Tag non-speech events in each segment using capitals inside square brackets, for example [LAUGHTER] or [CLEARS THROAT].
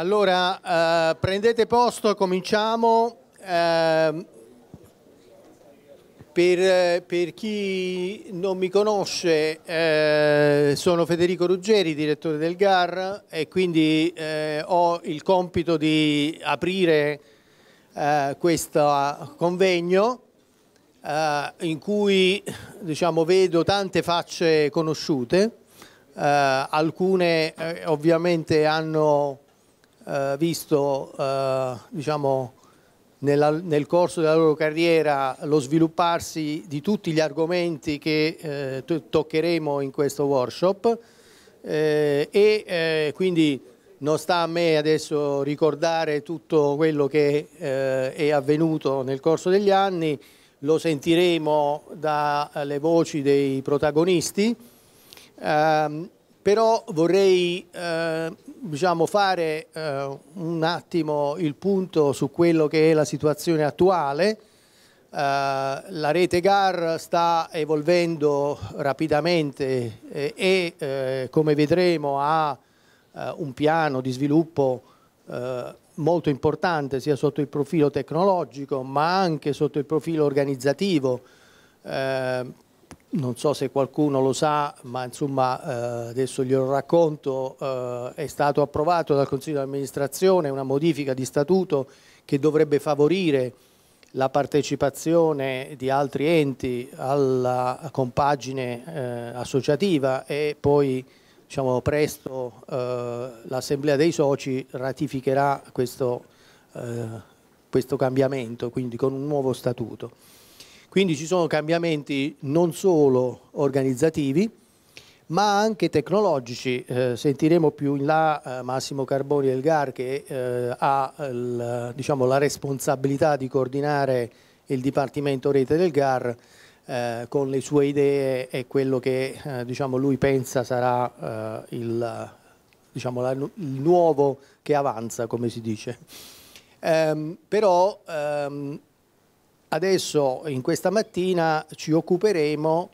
Allora, eh, prendete posto, cominciamo. Eh, per, per, chi non mi conosce, eh, sono Federico Ruggeri, direttore del GAR e quindi eh, ho il compito di aprire eh, questo convegno eh, in cui diciamo, vedo tante facce conosciute, alcune ovviamente hanno eh, visto eh, diciamo, nella, nel corso della loro carriera lo svilupparsi di tutti gli argomenti che eh, toccheremo in questo workshop eh, e eh, quindi non sta a me adesso ricordare tutto quello che è avvenuto nel corso degli anni, lo sentiremo dalle voci dei protagonisti, eh, però vorrei eh, diciamo, fare eh, un attimo il punto su quello che è la situazione attuale. Eh, la rete GAR sta evolvendo rapidamente e, e eh, come vedremo ha eh, un piano di sviluppo eh, molto importante sia sotto il profilo tecnologico ma anche sotto il profilo organizzativo non so se qualcuno lo sa, ma insomma eh, adesso glielo racconto, eh, è stato approvato dal Consiglio di amministrazione una modifica di statuto che dovrebbe favorire la partecipazione di altri enti alla compagine eh, associativa e poi diciamo, presto eh, l'Assemblea dei Soci ratificherà questo, eh, questo cambiamento, quindi con un nuovo statuto. Quindi ci sono cambiamenti non solo organizzativi, ma anche tecnologici. Eh, sentiremo più in là eh, Massimo Carboni del GAR che eh, ha il, diciamo, la responsabilità di coordinare il Dipartimento Rete del GAR eh, con le sue idee e quello che eh, diciamo, lui pensa sarà eh, il, diciamo, la, il, nuovo che avanza, come si dice. Ehm, però ehm, Adesso, in questa mattina, ci occuperemo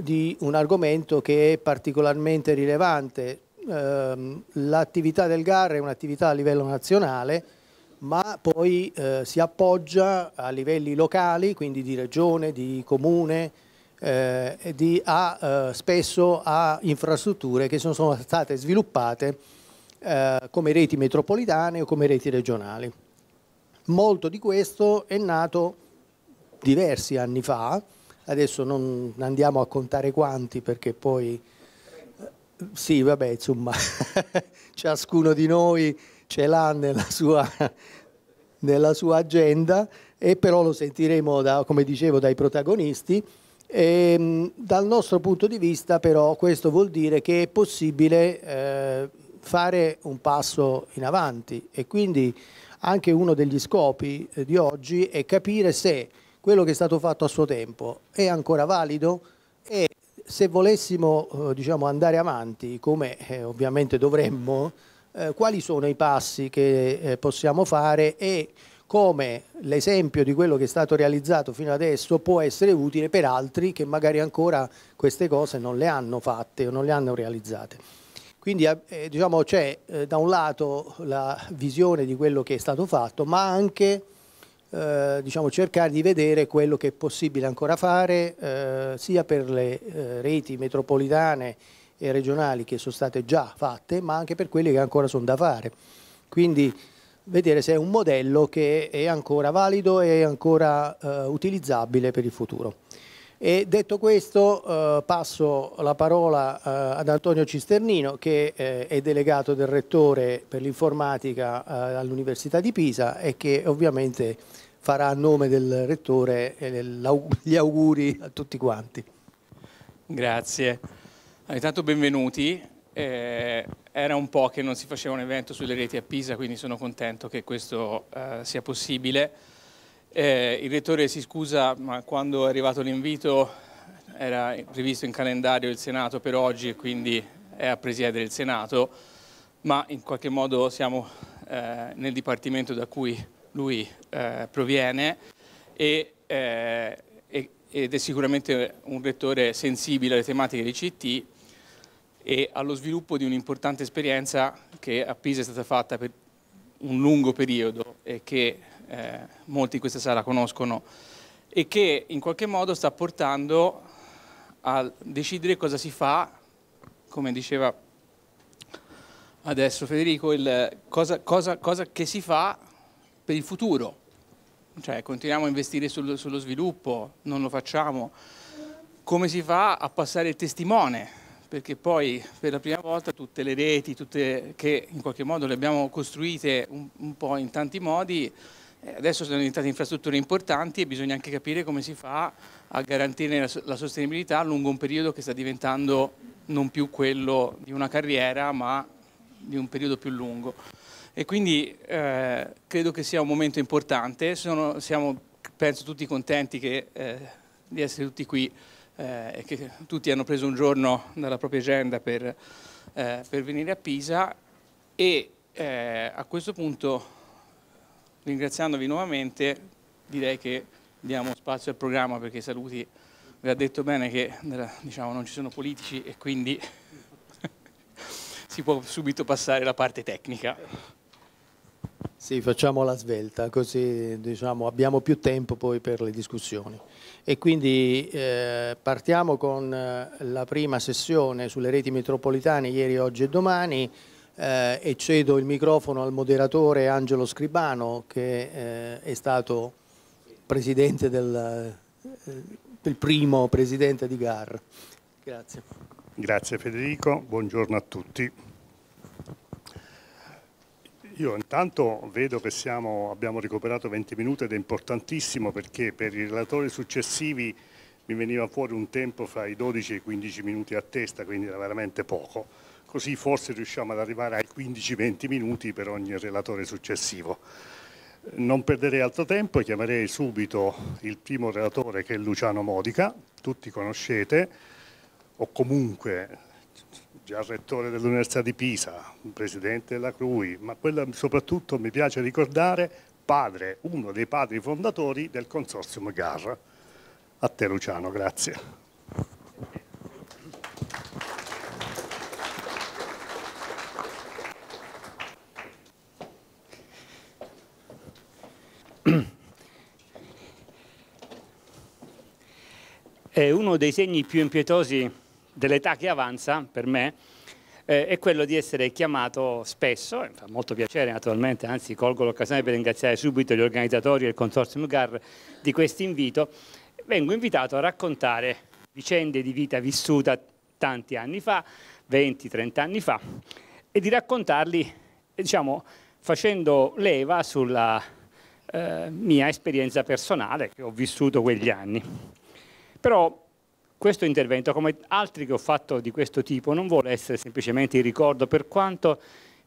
di un argomento che è particolarmente rilevante. Ehm, l'attività del GAR è un'attività a livello nazionale, ma poi eh, si appoggia a livelli locali, quindi di regione, di comune, eh, di, a, eh, spesso a infrastrutture che sono state sviluppate eh, come reti metropolitane o come reti regionali. Molto di questo è nato diversi anni fa, adesso non andiamo a contare quanti perché poi eh, sì, vabbè, insomma, [LAUGHS] ciascuno di noi ce l'ha nella sua, nella sua, agenda e però lo sentiremo, da, come dicevo, dai protagonisti. E, ehm, dal nostro punto di vista però questo vuol dire che è possibile eh, fare un passo in avanti e quindi anche uno degli scopi eh, di oggi è capire se quello che è stato fatto a suo tempo è ancora valido e se volessimo eh, diciamo, andare avanti, come eh, ovviamente dovremmo, eh, quali sono i passi che eh, possiamo fare e come l'esempio di quello che è stato realizzato fino adesso può essere utile per altri che magari ancora queste cose non le hanno fatte o non le hanno realizzate. Quindi eh, eh, diciamo, c'è da un lato la visione di quello che è stato fatto, ma anche eh, diciamo, cercare di vedere quello che è possibile ancora fare eh, sia per le eh, reti metropolitane e regionali che sono state già fatte, ma anche per quelle che ancora sono da fare. Quindi vedere se è un modello che è ancora valido e ancora eh, utilizzabile per il futuro. E detto questo eh, passo la parola ad Antonio Cisternino che è delegato del Rettore per l'informatica all'Università di Pisa e che ovviamente farà a nome del Rettore eh, [LAUGHS] gli auguri a tutti quanti. Grazie. Intanto benvenuti. Eh, era un po' che non si faceva un evento sulle reti a Pisa, quindi sono contento che questo eh, sia possibile. Eh, il Rettore si scusa, ma quando è arrivato l'invito era previsto in calendario il Senato per oggi e quindi è a presiedere il Senato, ma in qualche modo siamo eh, nel Dipartimento da cui lui eh, proviene e, eh, ed è sicuramente un rettore sensibile alle tematiche di CT e allo sviluppo di un'importante esperienza che a Pisa è stata fatta per un lungo periodo e che eh, molti in questa sala conoscono e che in qualche modo sta portando a decidere cosa si fa, come diceva adesso Federico, cosa, cosa, cosa che si fa per il futuro. Cioè, continuiamo a investire sul, sullo sviluppo, non lo facciamo. Come si fa a passare il testimone? Perché poi per la prima volta tutte le reti, tutte, che in qualche modo le abbiamo costruite un, un po' in tanti modi, eh, adesso sono diventate infrastrutture importanti e bisogna anche capire come si fa a garantire la, la sostenibilità lungo un periodo che sta diventando non più quello di una carriera, ma di un periodo più lungo e quindi eh, credo che sia un momento importante. Sono, siamo, penso, tutti contenti che, eh, di essere tutti qui eh, e che tutti hanno preso un giorno dalla propria agenda per, eh, per venire a Pisa e eh, a questo punto, ringraziandovi nuovamente, direi che diamo spazio al programma perché Saluti vi ha detto bene che diciamo, non ci sono politici e quindi [LAUGHS] si può subito passare alla parte tecnica. Sì, facciamo la svelta, così diciamo, abbiamo più tempo poi per le discussioni. E quindi eh, partiamo con eh, la prima sessione sulle reti metropolitane ieri, oggi e domani eh, e cedo il microfono al moderatore Angelo Scribano che eh, è stato presidente del, eh, il primo presidente di GAR. Grazie. Grazie Federico, buongiorno a tutti. Io intanto vedo che siamo, abbiamo recuperato 20 minuti ed è importantissimo perché per i relatori successivi mi veniva fuori un tempo fra i 12 e i 15 minuti a testa, quindi era veramente poco. Così forse riusciamo ad arrivare ai 15-20 minuti per ogni relatore successivo. Non perderei altro tempo e chiamerei subito il primo relatore che è Luciano Modica, tutti conoscete o comunque già rettore dell'Università di Pisa, presidente della CRUI, ma quella soprattutto mi piace ricordare padre, uno dei padri fondatori del consorzio GAR. A te Luciano, grazie. È uno dei segni più impietosi dell'età che avanza per me eh, è quello di essere chiamato spesso, e mi fa molto piacere naturalmente, anzi colgo l'occasione per ringraziare subito gli organizzatori e il consorzio GAR di questo invito, vengo invitato a raccontare vicende di vita vissuta tanti anni fa, 20-30 anni fa, e di raccontarli diciamo, facendo leva sulla eh, mia esperienza personale che ho vissuto quegli anni. Però questo intervento, come altri che ho fatto di questo tipo, non vuole essere semplicemente il ricordo, per quanto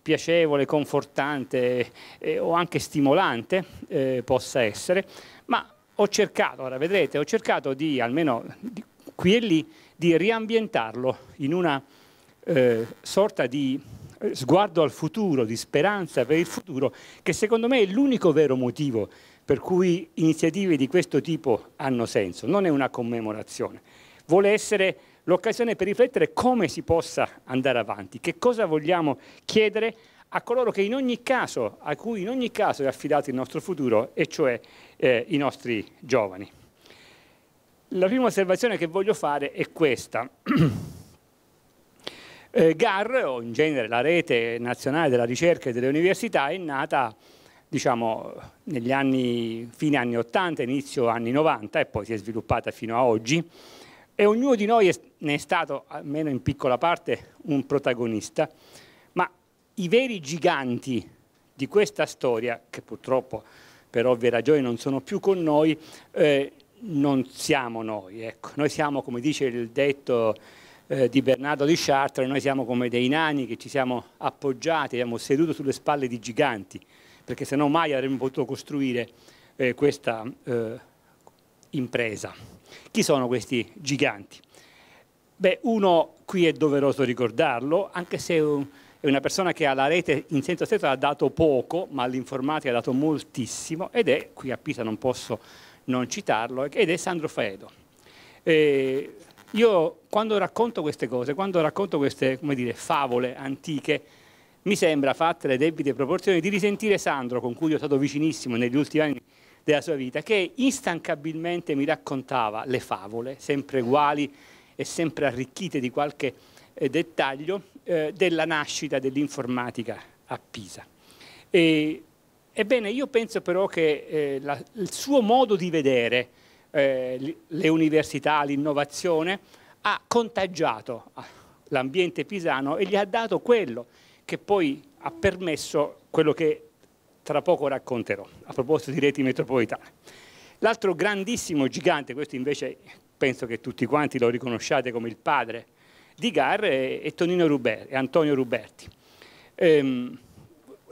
piacevole, confortante eh, o anche stimolante eh, possa essere, ma ho cercato, ora vedrete, ho cercato di, almeno di, qui e lì, di riambientarlo in una eh, sorta di eh, sguardo al futuro, di speranza per il futuro, che secondo me è l'unico vero motivo per cui iniziative di questo tipo hanno senso, non è una commemorazione vuole essere l'occasione per riflettere come si possa andare avanti, che cosa vogliamo chiedere a coloro che in ogni caso, a cui in ogni caso è affidato il nostro futuro, e cioè eh, i nostri giovani. La prima osservazione che voglio fare è questa. [CLEARS THROAT] eh, GAR, o in genere la rete nazionale della ricerca e delle università, è nata diciamo, negli anni, fine anni 80, inizio anni 90 e poi si è sviluppata fino a oggi e ognuno di noi è, ne è stato, almeno in piccola parte, un protagonista, ma i veri giganti di questa storia, che purtroppo per ovvie ragioni non sono più con noi, eh, non siamo noi. Ecco. Noi siamo, come dice il detto eh, di Bernardo di Chartres, noi siamo come dei nani che ci siamo appoggiati, abbiamo seduto sulle spalle di giganti, perché se no mai avremmo potuto costruire eh, questa eh, impresa. Chi sono questi giganti? Beh, uno qui è doveroso ricordarlo, anche se è una persona che alla rete in senso stretto ha dato poco, ma all'informatica ha dato moltissimo, ed è, qui a Pisa non posso non citarlo, ed è Sandro Faedo. E eh, io quando racconto queste cose, quando racconto queste dire, favole antiche, mi sembra, fatte le debite proporzioni, di risentire Sandro, con cui io sono stato vicinissimo negli ultimi anni della sua vita, che instancabilmente mi raccontava le favole, sempre uguali e sempre arricchite di qualche eh, dettaglio, eh, della nascita dell'informatica a Pisa. E, ebbene, io penso però che eh, la, il suo modo di vedere eh, le università, l'innovazione, ha contagiato ah, l'ambiente pisano e gli ha dato quello che poi ha permesso quello che tra poco racconterò, a proposito di reti metropolitane. L'altro grandissimo gigante, questo invece penso che tutti quanti lo riconosciate come il padre di Gar, è, Tonino Ruberti, è Antonio Ruberti. Ehm,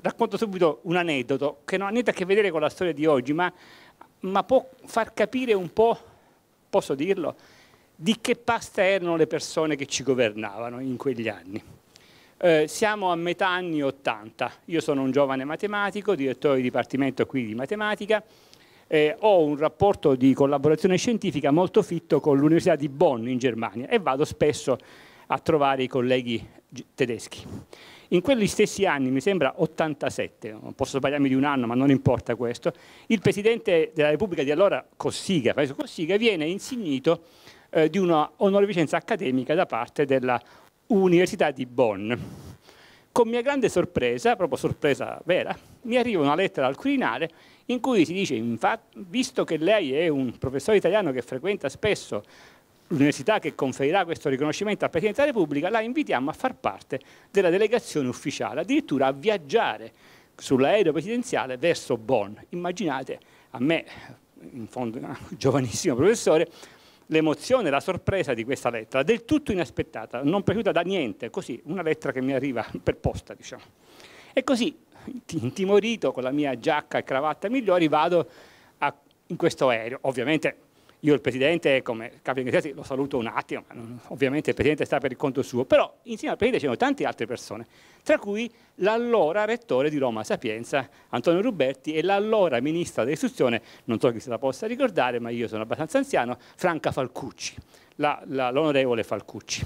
racconto subito un aneddoto che non ha niente a che vedere con la storia di oggi, ma, ma può far capire un po', posso dirlo, di che pasta erano le persone che ci governavano in quegli anni. Eh, siamo a metà anni 80, io sono un giovane matematico, direttore di dipartimento qui di matematica, eh, ho un rapporto di collaborazione scientifica molto fitto con l'Università di Bonn in Germania e vado spesso a trovare i colleghi tedeschi. In quegli stessi anni, mi sembra 87, non posso sbagliarmi di un anno ma non importa questo, il presidente della Repubblica di allora, Cossiga, Cossiga viene insignito eh, di una onorificenza accademica da parte della Università di Bonn. Con mia grande sorpresa, proprio sorpresa vera, mi arriva una lettera al Quirinale in cui si dice, infatti, visto che lei è un professore italiano che frequenta spesso l'università che conferirà questo riconoscimento al Presidente della Repubblica, la invitiamo a far parte della delegazione ufficiale, addirittura a viaggiare sull'aereo presidenziale verso Bonn. Immaginate, a me, in fondo, [LAUGHS] giovanissimo professore, l'emozione, la sorpresa di questa lettera, del tutto inaspettata, non piaciuta da niente, così, una lettera che mi arriva per posta, diciamo. E così, intimorito, con la mia giacca e cravatta migliori, vado a, in questo aereo. Ovviamente io il Presidente, come capo di Inghilterra, lo saluto un attimo, non, ovviamente il Presidente sta per il conto suo, però insieme al Presidente c'erano tante altre persone, tra cui l'allora Rettore di Roma Sapienza, Antonio Ruberti, e l'allora Ministra dell'Istruzione, non so chi se la possa ricordare, ma io sono abbastanza anziano, Franca Falcucci, l'onorevole Falcucci.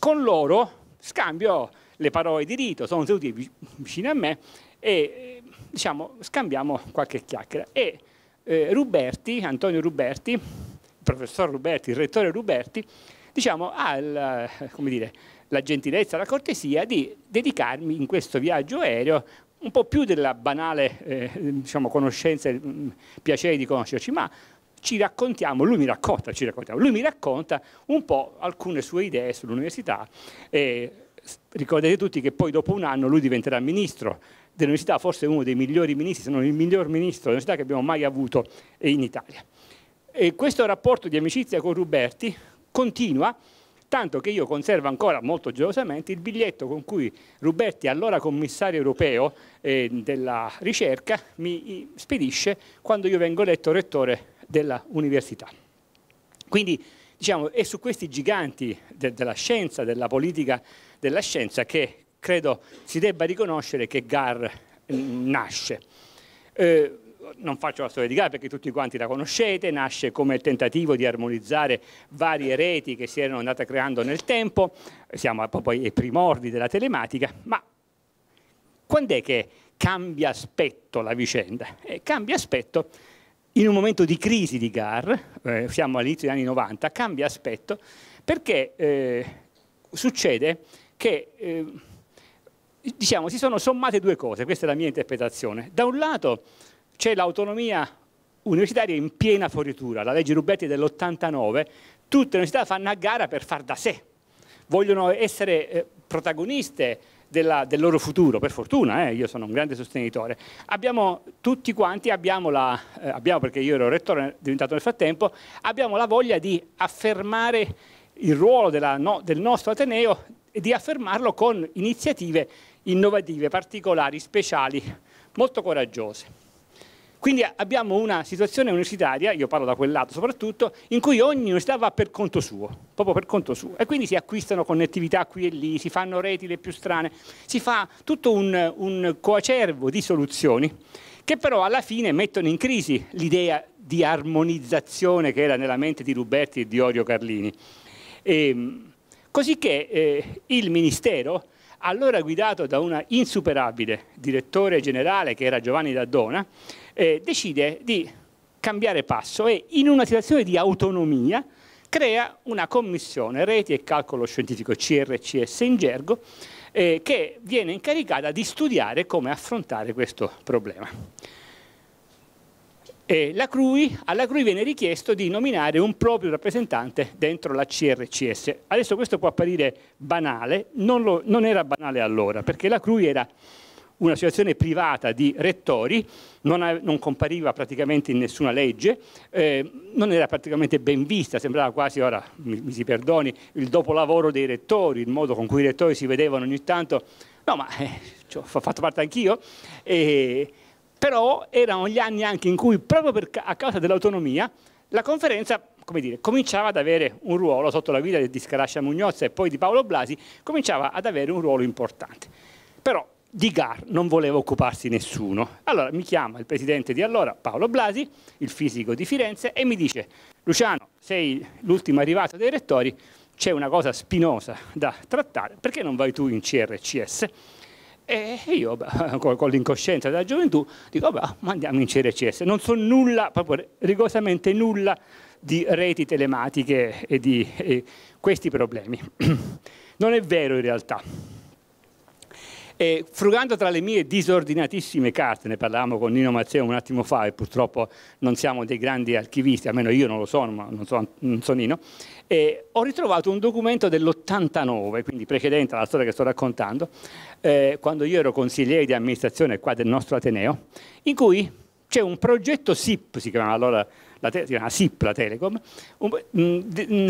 Con loro scambio le parole di rito, sono seduti vicino a me e diciamo, scambiamo qualche chiacchiera. E, eh, Ruberti, Antonio Ruberti, il professor Ruberti, il rettore Ruberti, diciamo, ha il, eh, dire, la gentilezza, la cortesia di dedicarmi in questo viaggio aereo un po' più della banale eh, diciamo, conoscenza e mm, piacere di conoscerci, ma ci raccontiamo, lui mi racconta, ci raccontiamo, lui mi racconta un po' alcune sue idee sull'università. Eh, ricordate tutti che poi dopo un anno lui diventerà ministro dell'università, forse uno dei migliori ministri, se non il miglior ministro dell'università che abbiamo mai avuto in Italia. E questo rapporto di amicizia con Ruberti continua, tanto che io conservo ancora molto gelosamente il biglietto con cui Ruberti, allora commissario europeo eh, della ricerca, mi spedisce quando io vengo eletto rettore dell'università. Quindi diciamo, è su questi giganti de della scienza, della politica della scienza che credo si debba riconoscere che GAR mm, nasce. Eh, non faccio la storia di GAR perché tutti quanti la conoscete, nasce come tentativo di armonizzare varie reti che si erano andate creando nel tempo, siamo proprio ai primordi della telematica, ma quando è che cambia aspetto la vicenda? Eh, cambia aspetto in un momento di crisi di GAR, eh, siamo all'inizio degli anni 90, cambia aspetto perché eh, succede che eh, diciamo, si sono sommate due cose, questa è la mia interpretazione. Da un lato c'è l'autonomia universitaria in piena foritura, la legge Rubetti dell'89, tutte le università fanno a gara per far da sé, vogliono essere eh, protagoniste della, del loro futuro, per fortuna, eh, io sono un grande sostenitore. Abbiamo tutti quanti, abbiamo, la, eh, abbiamo perché io ero rettore, diventato nel frattempo, abbiamo la voglia di affermare il ruolo della, no, del nostro Ateneo e di affermarlo con iniziative innovative, particolari, speciali, molto coraggiose. Quindi abbiamo una situazione universitaria, io parlo da quel lato soprattutto, in cui ogni università va per conto suo, proprio per conto suo. E quindi si acquistano connettività qui e lì, si fanno reti le più strane, si fa tutto un, un coacervo di soluzioni che però alla fine mettono in crisi l'idea di armonizzazione che era nella mente di Ruberti e di Orio Carlini. E, ehm, così che eh, il Ministero allora guidato da un insuperabile direttore generale che era Giovanni D'Addona, eh, decide di cambiare passo e in una situazione di autonomia crea una commissione reti e calcolo scientifico CRCS in gergo eh, che viene incaricata di studiare come affrontare questo problema eh, CRUI, alla CRUI viene richiesto di nominare un proprio rappresentante dentro la CRCS. Adesso questo può apparire banale, non, lo, non era banale allora, perché la CRUI era un'associazione privata di rettori, non, non, compariva praticamente in nessuna legge, eh, non era praticamente ben vista, sembrava quasi, ora mi, mi, si perdoni, il dopolavoro dei rettori, il modo con cui i rettori si vedevano ogni tanto, no ma eh, cioè, ho fatto parte anch'io, eh, però erano gli anni anche in cui, proprio per, a causa dell'autonomia, la conferenza dire, cominciava ad avere un ruolo, sotto la guida di Scarascia Mugnozza e poi di Paolo Blasi, cominciava ad avere un ruolo importante. Però di GAR non voleva occuparsi nessuno. Allora mi chiama il presidente di allora, Paolo Blasi, il fisico di Firenze, e mi dice, Luciano, sei l'ultimo arrivato dei rettori, c'è una cosa spinosa da trattare, perché non vai tu in CRCS? E io, con l'incoscienza della gioventù, dico, beh, ma andiamo in CRCS. Non so nulla, proprio rigorosamente nulla, di reti telematiche e di e questi problemi. [CLEARS THROAT] Non è vero in realtà. E frugando tra le mie disordinatissime carte, ne parlavamo con Nino Mazzeo un attimo fa e purtroppo non siamo dei grandi archivisti, almeno io non lo sono, ma non so, non so Nino, ho ritrovato un documento dell'89, quindi precedente alla storia che sto raccontando, eh, quando io ero consigliere di amministrazione qua del nostro Ateneo, in cui c'è un progetto SIP, si chiamava allora la, si chiamava SIP la Telecom, un, mh, mh,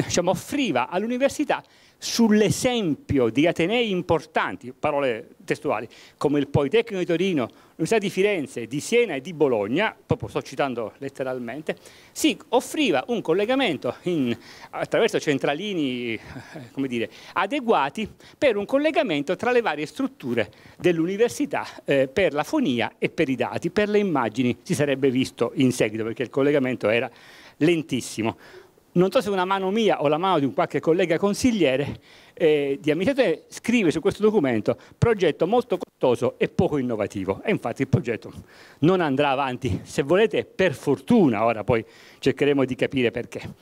diciamo, offriva all'università sull'esempio di Atenei importanti, parole testuali, come il Politecnico di Torino, l'Università di Firenze, di Siena e di Bologna, proprio sto citando letteralmente, si offriva un collegamento in, attraverso centralini eh, dire, adeguati per un collegamento tra le varie strutture dell'università eh, per la fonia e per i dati, per le immagini si sarebbe visto in seguito perché il collegamento era lentissimo non so se una mano mia o la mano di un qualche collega consigliere eh, di amministratore eh, scrive su questo documento progetto molto costoso e poco innovativo e infatti il progetto non andrà avanti se volete per fortuna ora poi cercheremo di capire perché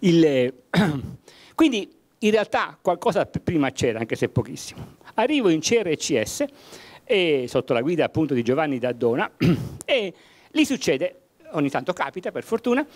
il, eh, [CLEARS THROAT] quindi in realtà qualcosa prima c'era anche se pochissimo arrivo in CRCS e, eh, sotto la guida appunto di Giovanni Daddona [CLEARS THROAT] e lì succede ogni tanto capita per fortuna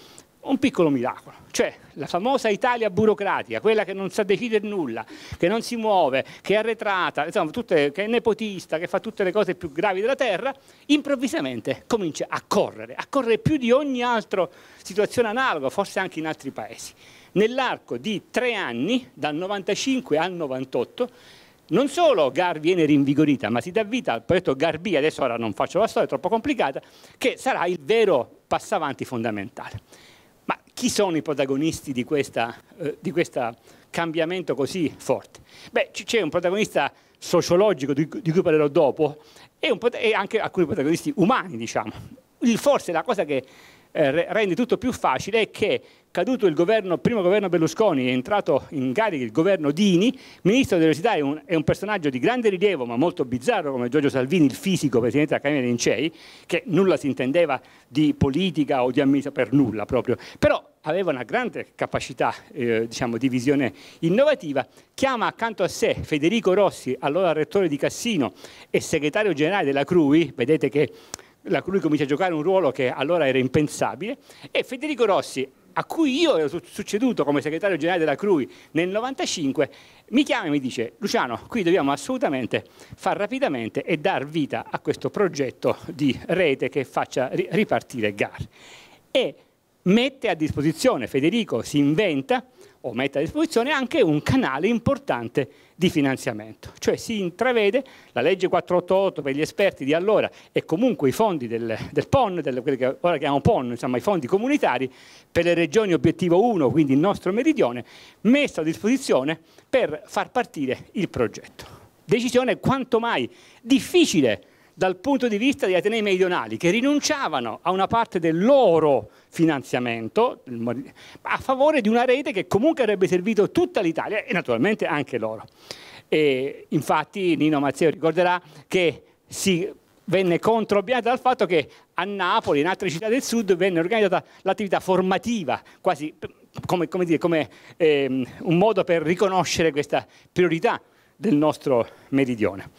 un piccolo miracolo, cioè la famosa Italia burocratica, quella che non sa decidere nulla, che non si muove, che è arretrata, insomma, tutte, che è nepotista, che fa tutte le cose più gravi della terra, improvvisamente comincia a correre, a correre più di ogni altra situazione analoga, forse anche in altri paesi. Nell'arco di tre anni, dal 95 al 98, non solo Gar viene rinvigorita, ma si dà vita al progetto Garbi, adesso ora non faccio la storia, è troppo complicata, che sarà il vero passo avanti fondamentale. Chi sono i protagonisti di questo eh, cambiamento così forte? Beh, c'è un protagonista sociologico di, di cui parlerò dopo e, un, e, anche alcuni protagonisti umani, diciamo. Il, forse la cosa che eh, rende tutto più facile è che, caduto il, governo, primo governo Berlusconi e entrato in carica il governo Dini, ministro dell'università è un, è un personaggio di grande rilievo ma molto bizzarro come Giorgio Salvini, il fisico presidente della Camera dei Lincei, che nulla si intendeva di politica o di amministrazione, per nulla proprio, però aveva una grande capacità eh, diciamo, di visione innovativa, chiama accanto a sé Federico Rossi, allora rettore di Cassino e segretario generale della CRUI, vedete che la lui comincia a giocare un ruolo che allora era impensabile, e Federico Rossi, a cui io ero succeduto come segretario generale della CRUI nel 95, mi chiama e mi dice Luciano, qui dobbiamo assolutamente far rapidamente e dar vita a questo progetto di rete che faccia ripartire GAR. E mette a disposizione, Federico si inventa o mette a disposizione anche un canale importante di finanziamento. Cioè si intravede la legge 488 per gli esperti di allora e comunque i fondi del, del PON, del, quelli che ora chiamiamo PON, insomma i fondi comunitari per le regioni obiettivo 1, quindi il nostro meridione, messo a disposizione per far partire il progetto. Decisione quanto mai difficile dal punto di vista degli Atenei meridionali, che rinunciavano a una parte del loro finanziamento a favore di una rete che comunque avrebbe servito tutta l'Italia e naturalmente anche loro. E infatti Nino Mazzeo ricorderà che si venne controbiata dal fatto che a Napoli, in altre città del sud, venne organizzata l'attività formativa, quasi come, come, dire, come ehm, un modo per riconoscere questa priorità del nostro meridione.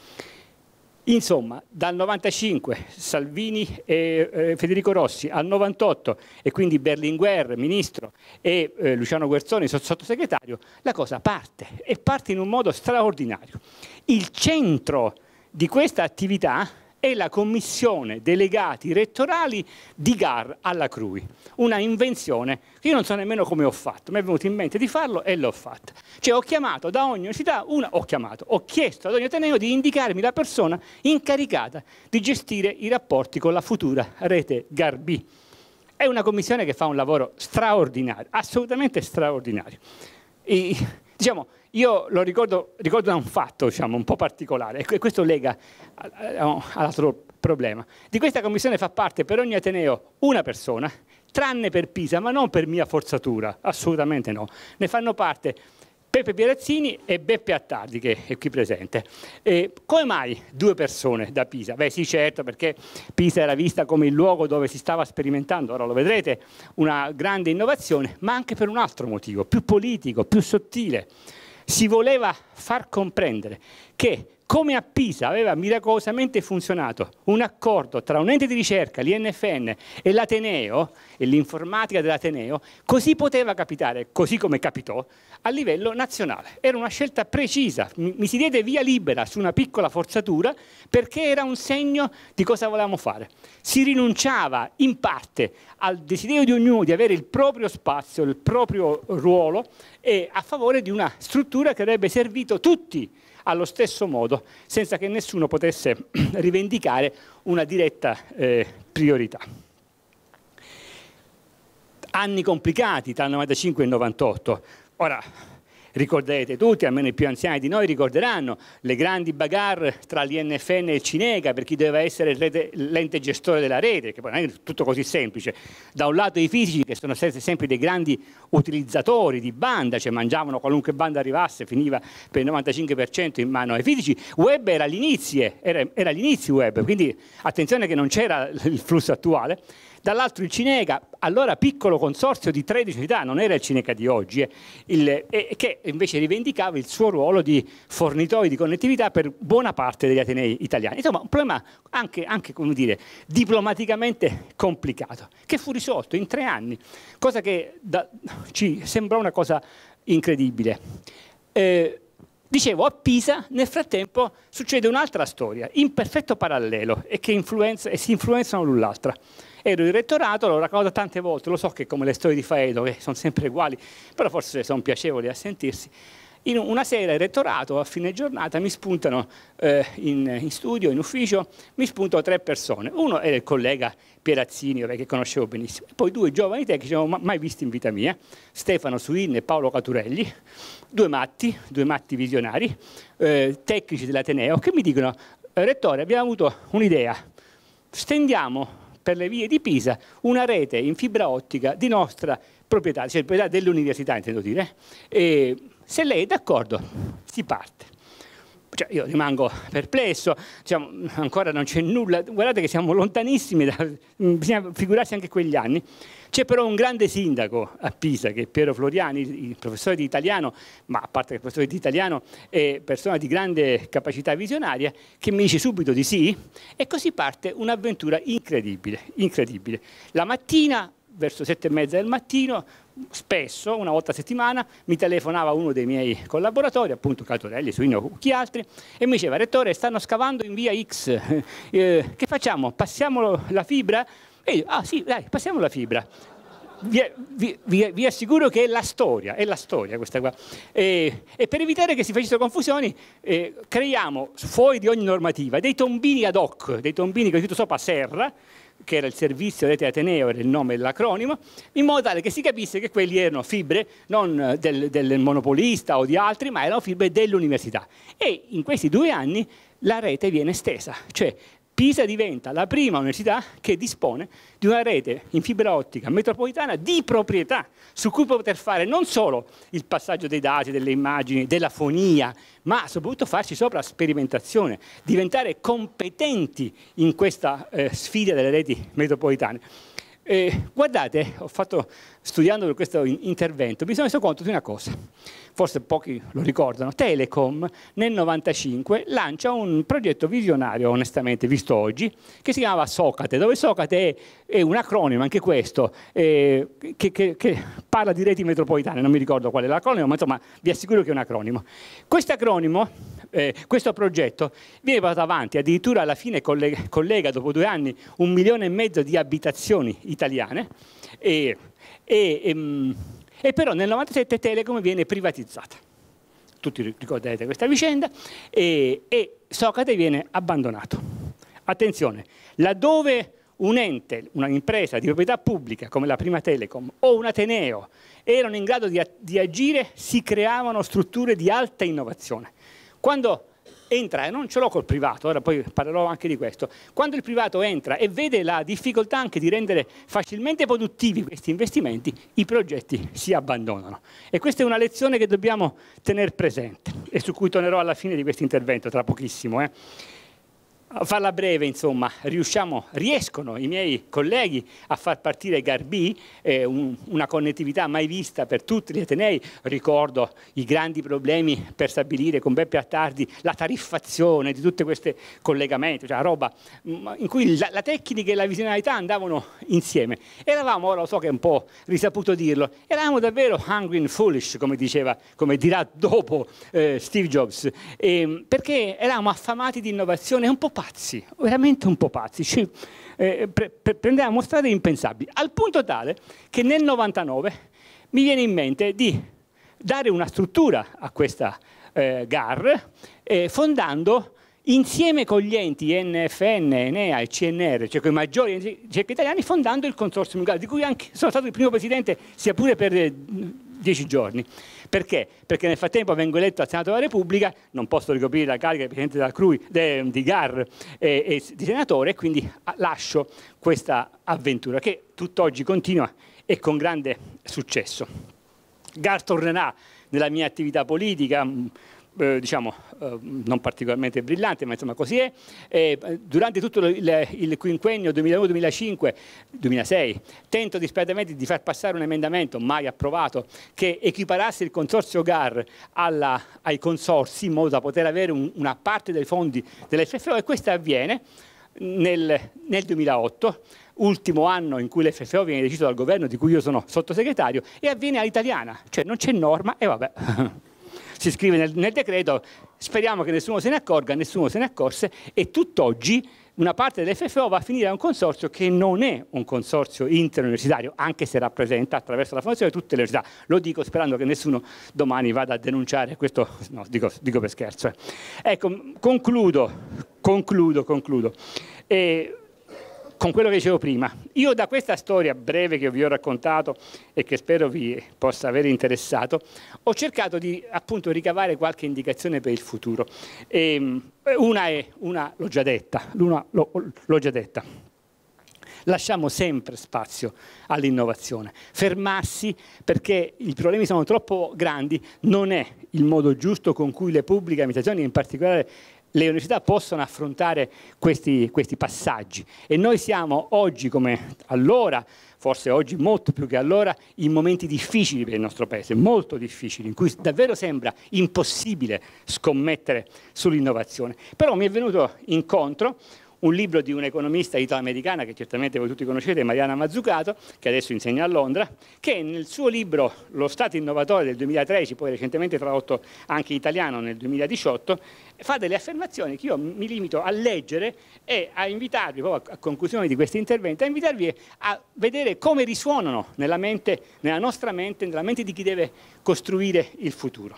Insomma, dal 95 Salvini e eh, Federico Rossi al 98 e quindi Berlinguer, ministro, e eh, Luciano Guerzoni, sottosegretario, la cosa parte e parte in un modo straordinario. Il centro di questa attività e la commissione delegati rettorali di GAR alla CRUI. Una invenzione che io non so nemmeno come ho fatto, mi è venuto in mente di farlo e l'ho fatta. Cioè ho chiamato da ogni città una, ho chiamato, ho chiesto ad ogni ateneo di indicarmi la persona incaricata di gestire i rapporti con la futura rete Garbi. È una commissione che fa un lavoro straordinario, assolutamente straordinario. E Diciamo, io lo ricordo, ricordo da un fatto diciamo, un po' particolare, e questo lega all'altro problema. Di questa commissione fa parte per ogni Ateneo una persona, tranne per Pisa, ma non per mia forzatura, assolutamente no. Ne fanno parte Pepe Pierazzini e Beppe Attardi, che è qui presente. E come mai due persone da Pisa? Beh sì, certo, perché Pisa era vista come il luogo dove si stava sperimentando, ora lo vedrete, una grande innovazione, ma anche per un altro motivo, più politico, più sottile. Si voleva far comprendere che come a Pisa aveva miracolosamente funzionato un accordo tra un ente di ricerca, l'INFN, e l'Ateneo, e l'informatica dell'Ateneo, così poteva capitare, così come capitò, a livello nazionale. Era una scelta precisa, mi, si diede via libera su una piccola forzatura perché era un segno di cosa volevamo fare. Si rinunciava in parte al desiderio di ognuno di avere il proprio spazio, il proprio ruolo e a favore di una struttura che avrebbe servito tutti allo stesso modo, senza che nessuno potesse [CLEARS THROAT] rivendicare una diretta eh, priorità. Anni complicati tra il 95 e il 98, Ora, ricorderete tutti, almeno i più anziani di noi ricorderanno, le grandi bagarre tra l'INFN e il Cineca per chi doveva essere l'ente gestore della rete, che poi non è tutto così semplice. Da un lato i fisici che sono sempre dei grandi utilizzatori di banda, cioè mangiavano qualunque banda arrivasse, finiva per il 95% in mano ai fisici. Web era all'inizio, era, era all'inizio web, quindi attenzione che non c'era il flusso attuale dall'altro il Cineca, allora piccolo consorzio di 13 città, non era il Cineca di oggi, eh, il, eh, eh, che invece rivendicava il suo ruolo di fornitore di connettività per buona parte degli Atenei italiani. Insomma, un problema anche, anche come dire, diplomaticamente complicato, che fu risolto in tre anni, cosa che da, ci sembrò una cosa incredibile. Eh, Dicevo, a Pisa nel frattempo succede un'altra storia, in perfetto parallelo, e che influenza, e si influenzano l'un l'altra. Ero in rettorato, l'ho raccontato tante volte, lo so che come le storie di Faedo, che sono sempre uguali, però forse sono piacevoli a sentirsi. In una sera in rettorato, a fine giornata, mi spuntano eh, in, in, studio, in ufficio, mi spuntano tre persone. Uno era il collega Pierazzini, che conoscevo benissimo, e poi due giovani tecnici che non avevo mai visti in vita mia, Stefano Suin e Paolo Caturelli, due matti, due matti visionari, eh, tecnici dell'Ateneo, che mi dicono, eh, rettore, abbiamo avuto un'idea, stendiamo per le vie di Pisa una rete in fibra ottica di nostra proprietà, cioè proprietà dell'università intendo dire, e se lei è d'accordo si parte. Cioè, io rimango perplesso, diciamo, ancora non c'è nulla, guardate che siamo lontanissimi, da, bisogna figurarsi anche quegli anni. C'è però un grande sindaco a Pisa, che è Piero Floriani, il professore di italiano, ma a parte che il professore di italiano è persona di grande capacità visionaria, che mi dice subito di sì e così parte un'avventura incredibile, incredibile. La mattina, verso sette e mezza del mattino, spesso, una volta a settimana, mi telefonava uno dei miei collaboratori, appunto Catorelli, Suino o chi altri, e mi diceva, rettore, stanno scavando in via X, [LAUGHS] eh, che facciamo? Passiamo la fibra? E io, ah sì, dai, passiamo la fibra. Vi, vi, vi, vi, assicuro che è la storia, è la storia questa qua. E, e per evitare che si facessero confusioni, eh, creiamo fuori di ogni normativa dei tombini ad hoc, dei tombini che ho scritto sopra Serra, che era il servizio rete Ateneo, era il nome dell'acronimo, in modo tale che si capisse che quelli erano fibre non del, del monopolista o di altri, ma erano fibre dell'università. E in questi due anni la rete viene stesa, cioè Pisa diventa la prima università che dispone di una rete in fibra ottica metropolitana di proprietà su cui poter fare non solo il passaggio dei dati, delle immagini, della fonia, ma soprattutto farci sopra sperimentazione, diventare competenti in questa eh, sfida delle reti metropolitane. Eh, guardate, ho fatto studiando questo intervento, mi sono reso conto di una cosa, forse pochi lo ricordano, Telecom nel 1995 lancia un progetto visionario, onestamente, visto oggi, che si chiamava Socate, dove Socate è, è un acronimo, anche questo, eh, che, che, che, parla di reti metropolitane, non mi ricordo qual è l'acronimo, ma insomma vi assicuro che è un acronimo. Questo acronimo, eh, questo progetto, viene portato avanti, addirittura alla fine collega, collega dopo due anni un milione e mezzo di abitazioni italiane, e e, e, ehm, e però nel 97 Telecom viene privatizzata. Tutti ricorderete questa vicenda e, e Socrate viene abbandonato. Attenzione, laddove un ente, un'impresa di proprietà pubblica come la prima Telecom o un Ateneo erano in grado di, di agire, si creavano strutture di alta innovazione. Quando entra, e non ce l'ho col privato, ora poi parlerò anche di questo, quando il privato entra e vede la difficoltà anche di rendere facilmente produttivi questi investimenti, i progetti si abbandonano. E questa è una lezione che dobbiamo tenere presente e su cui tornerò alla fine di questo intervento, tra pochissimo. Eh a farla breve, insomma, riusciamo, riescono i miei colleghi a far partire Garbi, eh, un, una connettività mai vista per tutti gli Atenei. Ricordo i grandi problemi per stabilire con Beppe Attardi la tariffazione di tutti questi collegamenti, cioè la roba mm, in cui la, la, tecnica e la visionalità andavano insieme. Eravamo, ora lo so che è un po' risaputo dirlo, eravamo davvero hungry and foolish, come, diceva, come dirà dopo eh, Steve Jobs, eh, perché eravamo affamati di innovazione un po' pazzi, veramente un po' pazzi, cioè, eh, pre pre prendevamo strade impensabili, al punto tale che nel 99 mi viene in mente di dare una struttura a questa eh, GAR eh, fondando insieme con gli enti NFN, Enea e CNR, cioè con i maggiori enti italiani, fondando il Consorzio Mundiale, di cui anche sono stato il primo presidente, sia pure per eh, dieci giorni. Perché? Perché nel frattempo vengo eletto al Senato della Repubblica, non posso ricoprire la carica di Presidente Crui, de, di GAR eh, e, e di Senatore, e quindi ah, lascio questa avventura che tutt'oggi continua e con grande successo. GAR tornerà nella mia attività politica, mm, eh, diciamo, eh, non particolarmente brillante, ma insomma così è. Eh, durante tutto il, il quinquennio 2001-2005, 2006, tento disperatamente di far passare un emendamento mai approvato che equiparasse il consorzio GAR alla, ai consorsi in modo da poter avere un, una parte dei fondi dell'FFO e questo avviene nel, nel 2008 ultimo anno in cui l'FFO viene deciso dal governo di cui io sono sottosegretario e avviene all'italiana, cioè non c'è norma e vabbè. [LAUGHS] si scrive nel, nel decreto, speriamo che nessuno se ne accorga, nessuno se ne accorse e tutt'oggi una parte dell'FFO va a finire a un consorzio che non è un consorzio interuniversitario, anche se rappresenta attraverso la fondazione tutte le università. Lo dico sperando che nessuno domani vada a denunciare questo, no, dico, dico per scherzo. Eh. Ecco, concludo, concludo, concludo. E con quello che dicevo prima. Io da questa storia breve che vi ho raccontato e che spero vi possa aver interessato, ho cercato di appunto ricavare qualche indicazione per il futuro. E, ehm, una è, una l'ho già detta, l'ho già detta. Lasciamo sempre spazio all'innovazione. Fermarsi perché i problemi sono troppo grandi non è il modo giusto con cui le pubbliche amministrazioni, in particolare le università possono affrontare questi, questi, passaggi e noi siamo oggi come allora, forse oggi molto più che allora, in momenti difficili per il nostro Paese, molto difficili, in cui davvero sembra impossibile scommettere sull'innovazione. Però mi è venuto incontro un libro di un'economista italoamericana che certamente voi tutti conoscete, Mariana Mazzucato, che adesso insegna a Londra, che nel suo libro Lo Stato innovatore del 2013, poi recentemente tradotto anche in italiano nel 2018, fa delle affermazioni che io mi limito a leggere e a invitarvi, proprio a conclusione di questo intervento, a invitarvi a vedere come risuonano nella mente, nella nostra mente, nella mente di chi deve costruire il futuro.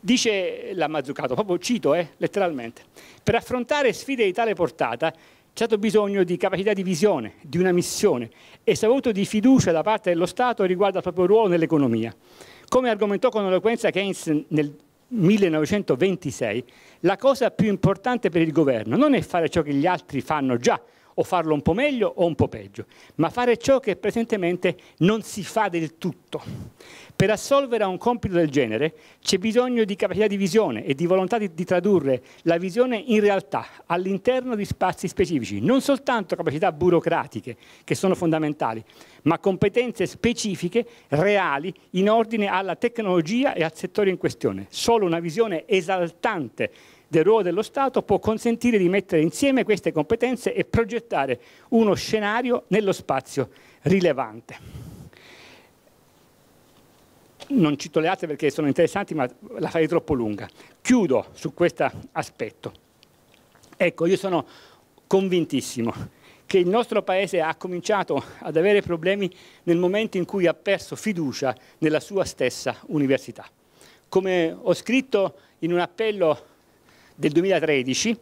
Dice la Mazzucato, proprio cito eh, letteralmente, per affrontare sfide di tale portata c'è stato bisogno di capacità di visione, di una missione e si è avuto di fiducia da parte dello Stato riguardo al proprio ruolo nell'economia. Come argomentò con eloquenza Keynes nel 1926, la cosa più importante per il governo non è fare ciò che gli altri fanno già, o farlo un po' meglio o un po' peggio, ma fare ciò che presentemente non si fa del tutto. Per assolvere a un compito del genere c'è bisogno di capacità di visione e di volontà di, di tradurre la visione in realtà all'interno di spazi specifici, non soltanto capacità burocratiche che sono fondamentali, ma competenze specifiche, reali, in ordine alla tecnologia e al settore in questione. Solo una visione esaltante del ruolo dello Stato può consentire di mettere insieme queste competenze e progettare uno scenario nello spazio rilevante non cito le altre perché sono interessanti, ma la farei troppo lunga. Chiudo su questo aspetto. Ecco, io sono convintissimo che il nostro Paese ha cominciato ad avere problemi nel momento in cui ha perso fiducia nella sua stessa università. Come ho scritto in un appello del 2013,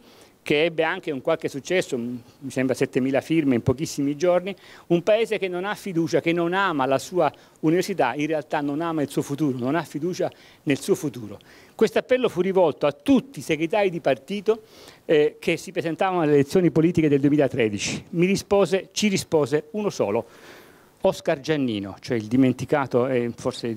che ebbe anche un qualche successo, mi sembra 7.000 firme in pochissimi giorni, un paese che non ha fiducia, che non ama la sua università, in realtà non ama il suo futuro, non ha fiducia nel suo futuro. Questo appello fu rivolto a tutti i segretari di partito eh, che si presentavano alle elezioni politiche del 2013. Mi Rispose, ci rispose uno solo, Oscar Giannino, cioè il dimenticato e forse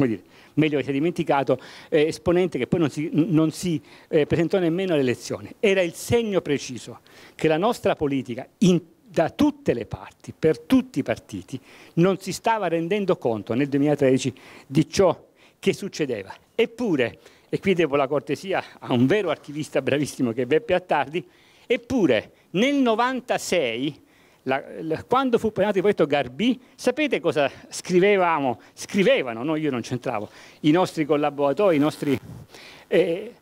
come dire, meglio si è dimenticato, eh, esponente che poi non si, non si eh, presentò nemmeno alle elezioni. Era il segno preciso che la nostra politica, in, da tutte le parti, per tutti i partiti, non si stava rendendo conto nel 2013 di ciò che succedeva. Eppure, e qui devo la cortesia a un vero archivista bravissimo che è Beppe Attardi, eppure nel 1996 la, la, quando fu premiato il progetto Garbì, sapete cosa scrivevamo? Scrivevano, no, io non c'entravo, i nostri collaboratori, i nostri, eh,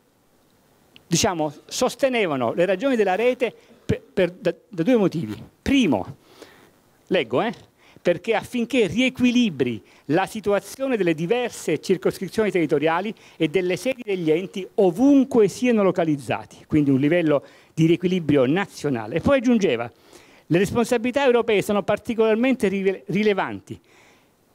diciamo, sostenevano le ragioni della rete per, per, da, da, due motivi. Primo, leggo, eh, perché affinché riequilibri la situazione delle diverse circoscrizioni territoriali e delle sedi degli enti ovunque siano localizzati, quindi un livello di riequilibrio nazionale. E poi aggiungeva, le responsabilità europee sono particolarmente rilevanti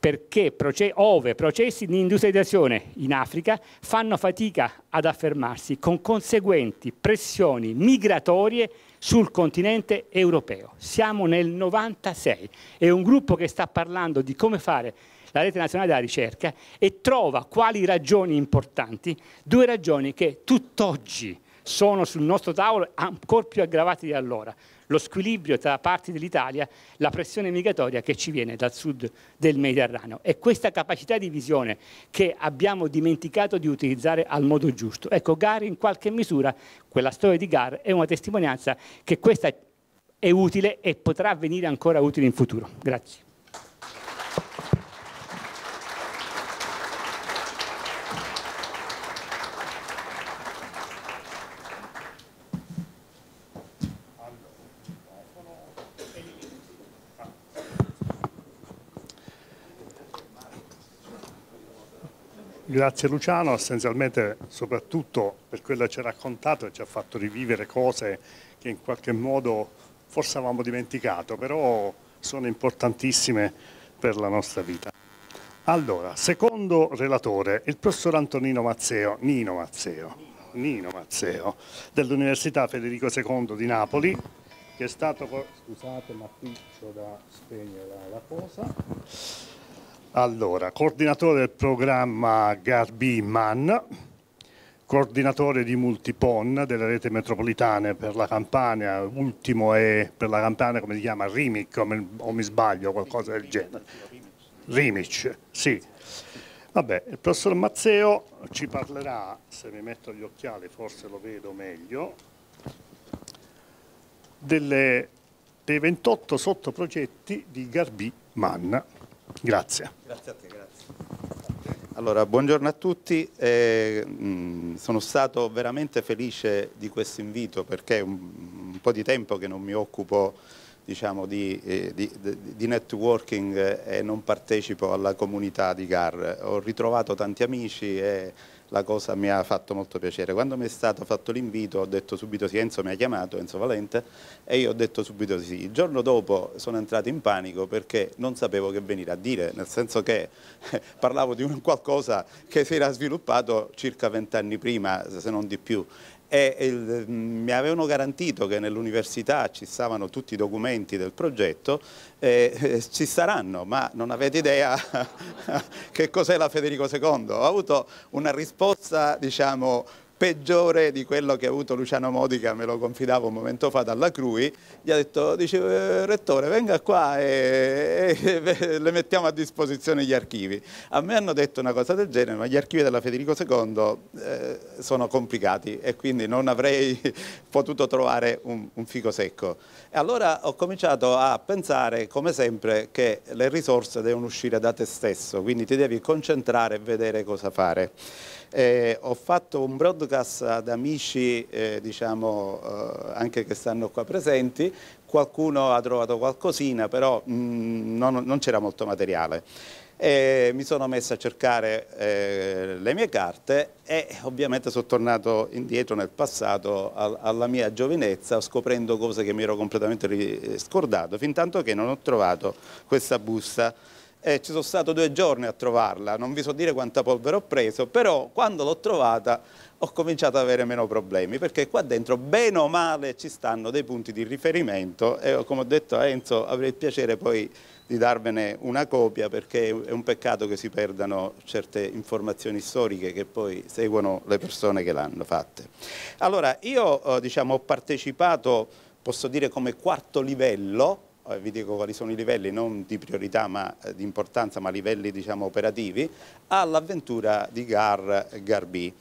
perché proce ove processi di industrializzazione in Africa fanno fatica ad affermarsi con conseguenti pressioni migratorie sul continente europeo. Siamo nel 96, e un gruppo che sta parlando di come fare la rete nazionale della ricerca e trova quali ragioni importanti, due ragioni che tutt'oggi sono sul nostro tavolo ancora più aggravate di allora lo squilibrio tra parti dell'Italia, la pressione migratoria che ci viene dal sud del Mediterraneo. E questa capacità di visione che abbiamo dimenticato di utilizzare al modo giusto. Ecco, Gare in qualche misura, quella storia di Gare è una testimonianza che questa è utile e potrà venire ancora utile in futuro. Grazie. Grazie Luciano, essenzialmente soprattutto per quello che ci ha raccontato e ci ha fatto rivivere cose che in qualche modo forse avevamo dimenticato, però sono importantissime per la nostra vita. Allora, secondo relatore, il professor Antonino Mazzeo, Nino Mazzeo, Nino Mazzeo, dell'Università Federico II di Napoli, che è stato... Scusate, ma qui c'ho da spegnere la cosa allora, coordinatore del programma Garbi Man, coordinatore di Multipon delle rete metropolitane per la Campania, ultimo è per la Campania come si chiama Rimic o mi sbaglio, qualcosa del genere. Rimic, sì. Vabbè, il professor Mazzeo ci parlerà, se mi metto gli occhiali forse lo vedo meglio, delle, dei 28 sottoprogetti di Garbi Man. Grazie. Grazie a te, grazie. Allora, buongiorno a tutti. Eh, mh, sono stato veramente felice di questo invito perché è un, un, po' di tempo che non mi occupo diciamo, di, eh, di, di, networking e non partecipo alla comunità di GAR. Ho ritrovato tanti amici e la cosa mi ha fatto molto piacere. Quando mi è stato fatto l'invito ho detto subito sì, Enzo mi ha chiamato, Enzo Valente, e io ho detto subito sì. Il giorno dopo sono entrato in panico perché non sapevo che venire a dire, nel senso che [LAUGHS] parlavo di un qualcosa che si era sviluppato circa vent'anni prima, se non di più, e il, mi avevano garantito che nell'università ci stavano tutti i documenti del progetto, eh, eh, ci saranno, ma non avete idea [LAUGHS] che cos'è la Federico II. Ho avuto una risposta, diciamo, peggiore di quello che ha avuto Luciano Modica, me lo confidavo un momento fa dalla Crui, gli ha detto, dice, eh, rettore venga qua e, e, e, le mettiamo a disposizione gli archivi. A me hanno detto una cosa del genere, ma gli archivi della Federico II eh, sono complicati e quindi non avrei [LAUGHS] potuto trovare un, un fico secco. E allora ho cominciato a pensare, come sempre, che le risorse devono uscire da te stesso, quindi ti devi concentrare e vedere cosa fare. Eh, ho fatto un broadcast ad amici eh, diciamo, eh, anche che stanno qua presenti, qualcuno ha trovato qualcosina, però mh, mm, non, non c'era molto materiale. E mi sono messo a cercare eh, le mie carte e ovviamente sono tornato indietro nel passato al, alla mia giovinezza scoprendo cose che mi ero completamente scordato, fin tanto che non ho trovato questa busta eh, ci sono stato due giorni a trovarla, non vi so dire quanta polvere ho preso, però quando l'ho trovata ho cominciato ad avere meno problemi, perché qua dentro bene o male ci stanno dei punti di riferimento e come ho detto a Enzo avrei il piacere poi di darvene una copia perché è un peccato che si perdano certe informazioni storiche che poi seguono le persone che l'hanno fatte. Allora io eh, diciamo, ho partecipato, posso dire come quarto livello, eh, vi dico quali sono i livelli, non di priorità ma eh, di importanza, ma livelli diciamo, operativi, all'avventura di Gar, Gar E,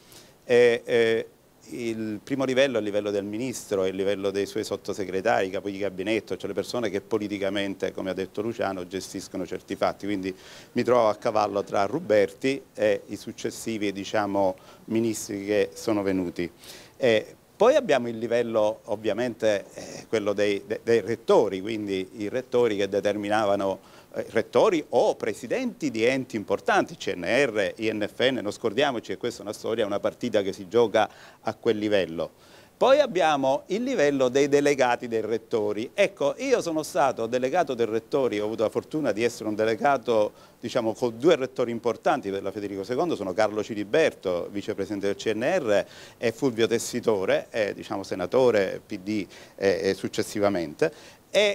eh, il primo livello è il livello del ministro, è il livello dei suoi sottosegretari, capo di gabinetto, cioè le persone che politicamente, come ha detto Luciano, gestiscono certi fatti. Quindi mi trovo a cavallo tra Ruberti e i successivi diciamo, ministri che sono venuti. E poi abbiamo il livello ovviamente eh, quello dei, dei, dei, rettori, quindi i rettori che determinavano eh, rettori o presidenti di enti importanti, CNR, INFN, non scordiamoci che questa è una storia, una partita che si gioca a quel livello. Poi abbiamo il livello dei delegati dei rettori. Ecco, io sono stato delegato dei rettori, ho avuto la fortuna di essere un delegato diciamo, con due rettori importanti della Federico II, sono Carlo Ciliberto, vicepresidente del CNR, e Fulvio Tessitore, eh, diciamo, senatore PD eh, eh, successivamente e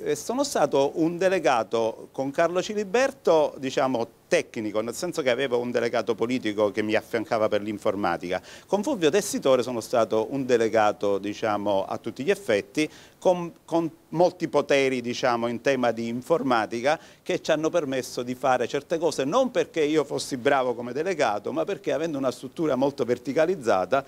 eh, sono stato un delegato con Carlo Ciliberto, diciamo tecnico, nel senso che avevo un delegato politico che mi affiancava per l'informatica. Con Fulvio Tessitore sono stato un delegato diciamo, a tutti gli effetti, con, con molti poteri diciamo, in tema di informatica che ci hanno permesso di fare certe cose, non perché io fossi bravo come delegato, ma perché avendo una struttura molto verticalizzata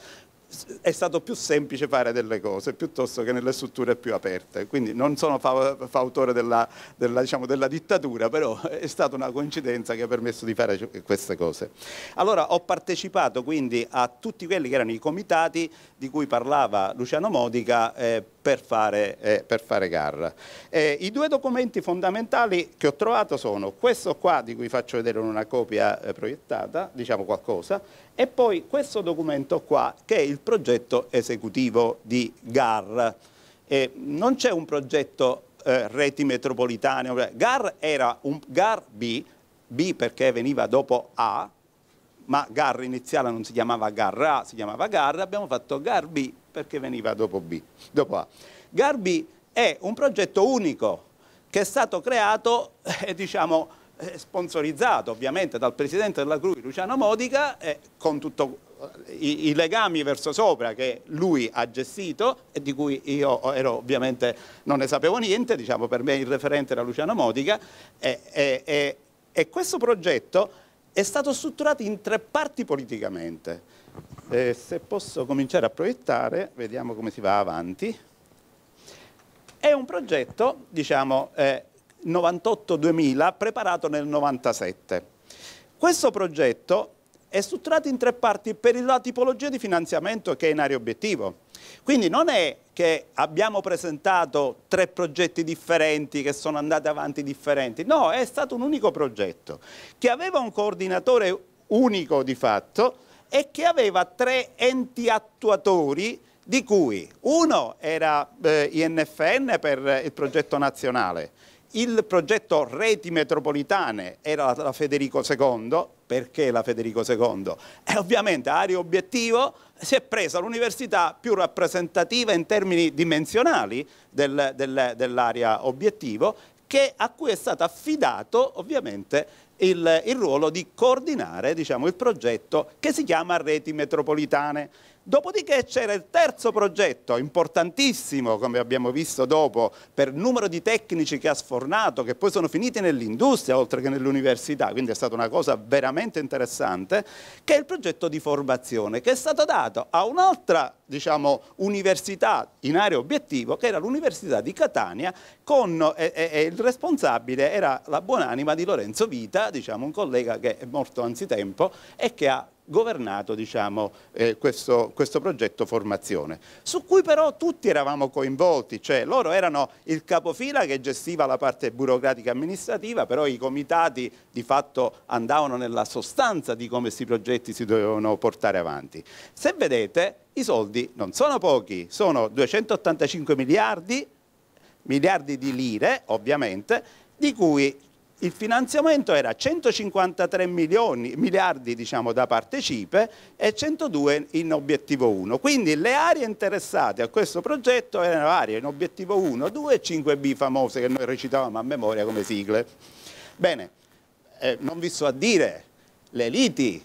è stato più semplice fare delle cose piuttosto che nelle strutture più aperte. Quindi non sono fa fautore della, della, diciamo, della, dittatura, però è stata una coincidenza che ha permesso di fare queste cose. Allora ho partecipato quindi a tutti quelli che erano i comitati di cui parlava Luciano Modica. Eh, per fare, eh, per fare gara. Eh, I due documenti fondamentali che ho trovato sono questo qua di cui faccio vedere una copia eh, proiettata, diciamo qualcosa, e poi questo documento qua che è il progetto esecutivo di GAR. non c'è un progetto eh, reti metropolitane, cioè, GAR era un GAR B, B perché veniva dopo A, ma GAR iniziale non si chiamava GAR A, si chiamava GAR, abbiamo fatto GAR B perché veniva dopo, B, dopo A. Garbi è un progetto unico che è stato creato, e eh, eh, diciamo, eh, sponsorizzato ovviamente dal presidente della CRUI, Luciano Modica, eh, con tutti i, i, legami verso sopra che lui ha gestito e di cui io ero, ovviamente non ne sapevo niente, diciamo, per me il referente era Luciano Modica, e questo progetto è stato strutturato in tre parti politicamente. Eh, se posso cominciare a proiettare, vediamo come si va avanti. È un progetto, diciamo, eh, 98-2000, preparato nel 97. Questo progetto è strutturato in tre parti per la tipologia di finanziamento che è in area obiettivo. Quindi non è che abbiamo presentato tre progetti differenti che sono andati avanti differenti, no, è stato un unico progetto che aveva un coordinatore unico di fatto, e che aveva tre enti attuatori di cui uno era eh, INFN per eh, il progetto nazionale, il progetto Reti Metropolitane era la Federico II, perché la Federico II? E ovviamente aria obiettivo si è presa l'università più rappresentativa in termini dimensionali del, del, dell'area obiettivo che, a cui è stato affidato ovviamente il, il ruolo di coordinare diciamo, il progetto che si chiama Reti Metropolitane. Dopodiché c'era il terzo progetto, importantissimo come abbiamo visto dopo, per il numero di tecnici che ha sfornato, che poi sono finiti nell'industria oltre che nell'università, quindi è stata una cosa veramente interessante, che è il progetto di formazione, che è stato dato a un'altra diciamo, università in area obiettivo, che era l'Università di Catania, con, e, e, il responsabile era la buonanima di Lorenzo Vita, diciamo, un collega che è morto anzitempo e che ha governato diciamo, eh, questo, questo, progetto formazione, su cui però tutti eravamo coinvolti, cioè loro erano il capofila che gestiva la parte burocratica amministrativa, però i comitati di fatto andavano nella sostanza di come questi progetti si dovevano portare avanti. Se vedete i soldi non sono pochi, sono 285 miliardi, miliardi di lire ovviamente, di cui il finanziamento era 153 milioni, miliardi diciamo, da parte CIPE e 102 in obiettivo 1. Quindi le aree interessate a questo progetto erano aree in obiettivo 1, 2 e 5B famose che noi recitavamo a memoria come sigle. Bene, eh, non vi so a dire le liti,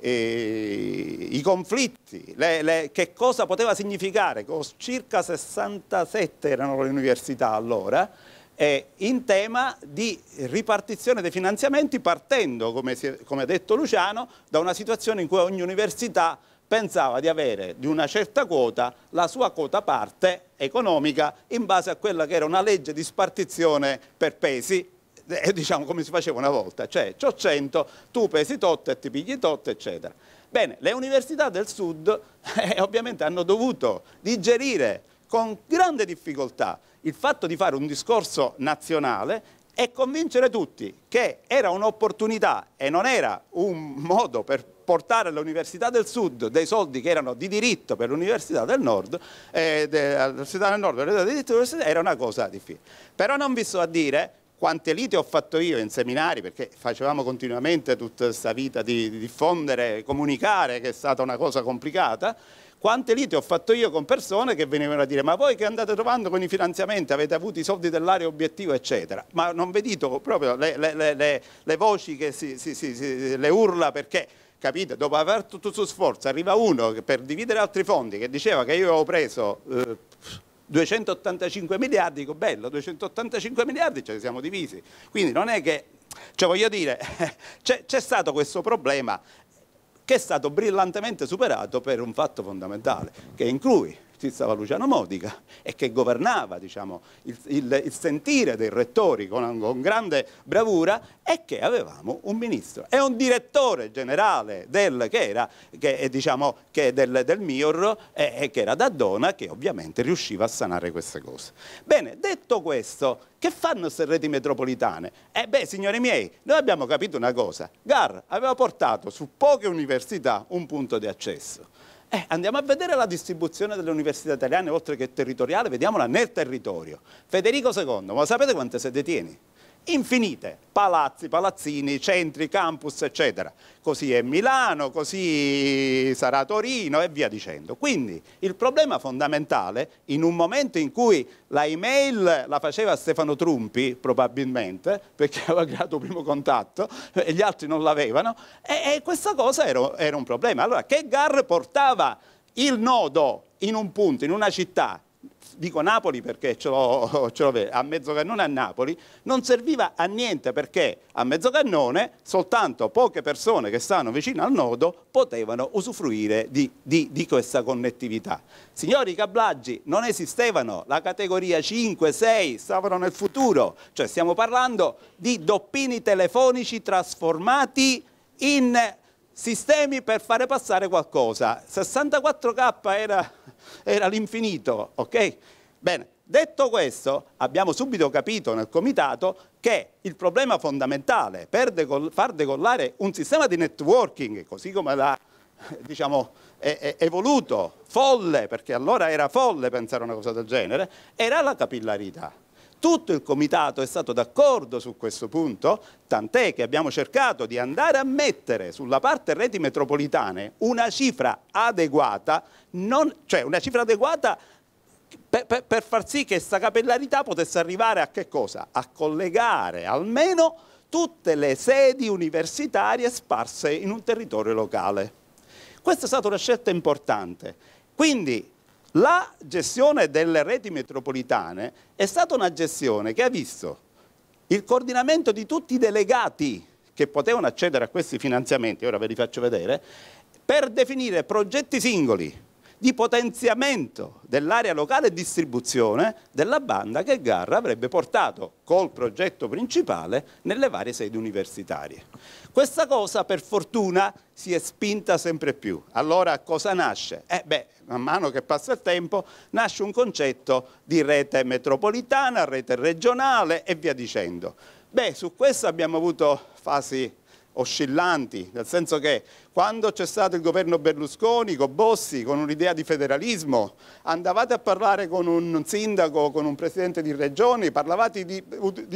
eh, i conflitti, le, le, che cosa poteva significare, circa 67 erano le università allora, eh, in tema di ripartizione dei finanziamenti partendo, come, si, come ha detto Luciano, da una situazione in cui ogni università pensava di avere di una certa quota la sua quota parte economica in base a quella che era una legge di spartizione per pesi eh, diciamo come si faceva una volta, cioè ho 100, tu pesi tot e ti pigli tot, eccetera. Bene, le università del sud [LAUGHS] eh, ovviamente hanno dovuto digerire con grande difficoltà il fatto di fare un discorso nazionale e convincere tutti che era un'opportunità e non era un modo per portare all'Università del Sud dei soldi che erano di diritto per l'Università del Nord, eh, dell'Università del Nord, dell'Università del Diritto, era una cosa difficile. Però non vi sto a dire quante liti ho fatto io in seminari, perché facevamo continuamente tutta questa vita di, di diffondere, comunicare, che è stata una cosa complicata, quante liti ho fatto io con persone che venivano a dire ma voi che andate trovando con i finanziamenti avete avuto i soldi dell'area obiettivo eccetera, ma non vi proprio le, le, le, le voci che si, si, si, le urla perché capite? Dopo aver tutto il suo sforzo arriva uno che per dividere altri fondi che diceva che io avevo preso eh, 285 miliardi, dico bello, 285 miliardi ce li siamo divisi. Quindi non è che, cioè voglio dire, [LAUGHS] c'è stato questo problema che è stato brillantemente superato per un fatto fondamentale, che è in cui ci stava Luciano Modica e che governava diciamo, il, il, il, sentire dei rettori con, con, grande bravura e che avevamo un ministro e un direttore generale del, che era, che, diciamo, che del, del Mior e, e che era da Dona che ovviamente riusciva a sanare queste cose. Bene, detto questo, che fanno queste reti metropolitane? Eh beh, signori miei, noi abbiamo capito una cosa. Gar aveva portato su poche università un punto di accesso. Eh, andiamo a vedere la distribuzione delle università italiane, oltre che territoriale, vediamola nel territorio. Federico II, ma sapete quante sedi tiene? infinite, palazzi, palazzini, centri, campus, eccetera. Così è Milano, così sarà Torino e via dicendo. Quindi il problema fondamentale, in un momento in cui la email la faceva Stefano Trumpi, probabilmente, perché [LAUGHS] aveva creato un primo contatto e gli altri non l'avevano, e, e, questa cosa era, era un problema. Allora, che Gar portava il nodo in un punto, in una città, dico Napoli perché ce l'ho, a Mezzocannone a Napoli, non serviva a niente perché a Mezzocannone soltanto poche persone che stanno vicino al nodo potevano usufruire di, di, di questa connettività. Signori i Cablaggi, non esistevano, la categoria 5, 6 stavano nel futuro, cioè stiamo parlando di doppini telefonici trasformati in sistemi per fare passare qualcosa. 64K era era l'infinito, ok? Bene, detto questo, abbiamo subito capito nel comitato che il problema fondamentale per decoll far decollare un sistema di networking, così come l'ha diciamo, evoluto, folle, perché allora era folle pensare a una cosa del genere, era la capillarità tutto il comitato è stato d'accordo su questo punto, tant'è che abbiamo cercato di andare a mettere sulla parte reti metropolitane una cifra adeguata, non, cioè una cifra adeguata per, per, per far sì che questa capellarità potesse arrivare a che cosa? A collegare almeno tutte le sedi universitarie sparse in un territorio locale. Questa è stata una scelta importante. Quindi la gestione delle reti metropolitane è stata una gestione che ha visto il coordinamento di tutti i delegati che potevano accedere a questi finanziamenti, ora ve li faccio vedere, per definire progetti singoli, di potenziamento dell'area locale e distribuzione della banda che Garra avrebbe portato col progetto principale nelle varie sedi universitarie. Questa cosa per fortuna si è spinta sempre più. Allora cosa nasce? Eh beh, man mano che passa il tempo nasce un concetto di rete metropolitana, rete regionale e via dicendo. Beh, su questo abbiamo avuto fasi oscillanti, nel senso che quando c'è stato il governo Berlusconi con Bossi, con un'idea di federalismo, andavate a parlare con un sindaco, con un presidente di regione, di,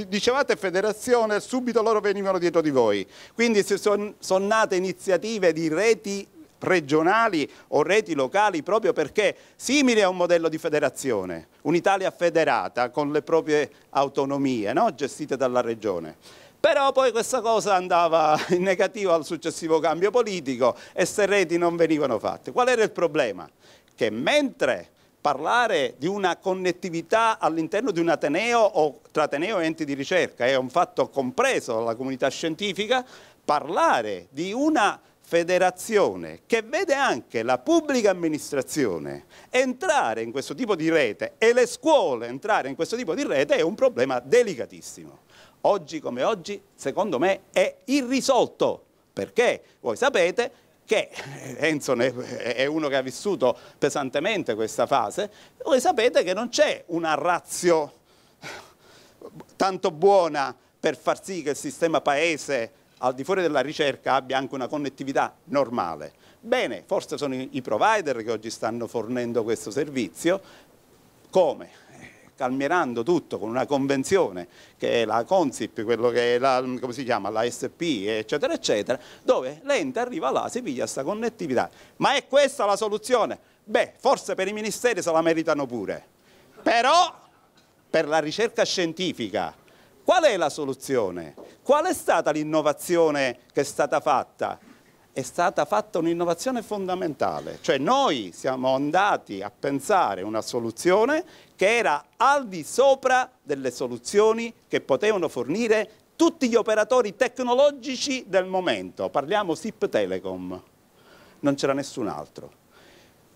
dicevate federazione e subito loro venivano dietro di voi. Quindi sono son nate iniziative di reti regionali o reti locali proprio perché simile a un modello di federazione, un'Italia federata con le proprie autonomie no? gestite dalla regione. Però poi questa cosa andava [LAUGHS] in negativo al successivo cambio politico e queste reti non venivano fatte. Qual era il problema? Che mentre parlare di una connettività all'interno di un Ateneo o tra Ateneo e enti di ricerca è un fatto compreso dalla comunità scientifica, parlare di una federazione che vede anche la pubblica amministrazione entrare in questo tipo di rete e le scuole entrare in questo tipo di rete è un problema delicatissimo oggi come oggi, secondo me, è irrisolto. Perché voi sapete che eh, Enzo è uno che ha vissuto pesantemente questa fase, voi sapete che non c'è una razio tanto buona per far sì che il sistema paese al di fuori della ricerca abbia anche una connettività normale. Bene, forse sono i provider che oggi stanno fornendo questo servizio, come? calmierando tutto con una convenzione che è la Consip, quello che è la, come si chiama, la SP, eccetera, eccetera, dove l'ente arriva là, si piglia questa connettività. Ma è questa la soluzione? Beh, forse per i ministeri se la meritano pure, però per la ricerca scientifica, Qual è la soluzione? Qual è stata l'innovazione che è stata fatta? è stata fatta un'innovazione fondamentale, cioè noi siamo andati a pensare una soluzione che era al di sopra delle soluzioni che potevano fornire tutti gli operatori tecnologici del momento, parliamo SIP Telecom, non c'era nessun altro.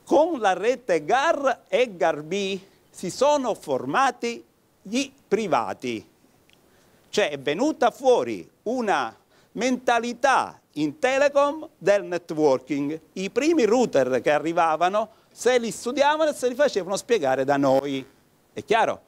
Con la rete GAR e GAR-B si sono formati gli privati, cioè è venuta fuori una mentalità in telecom del networking. I primi router che arrivavano, se li studiavano e se li facevano spiegare da noi. È chiaro?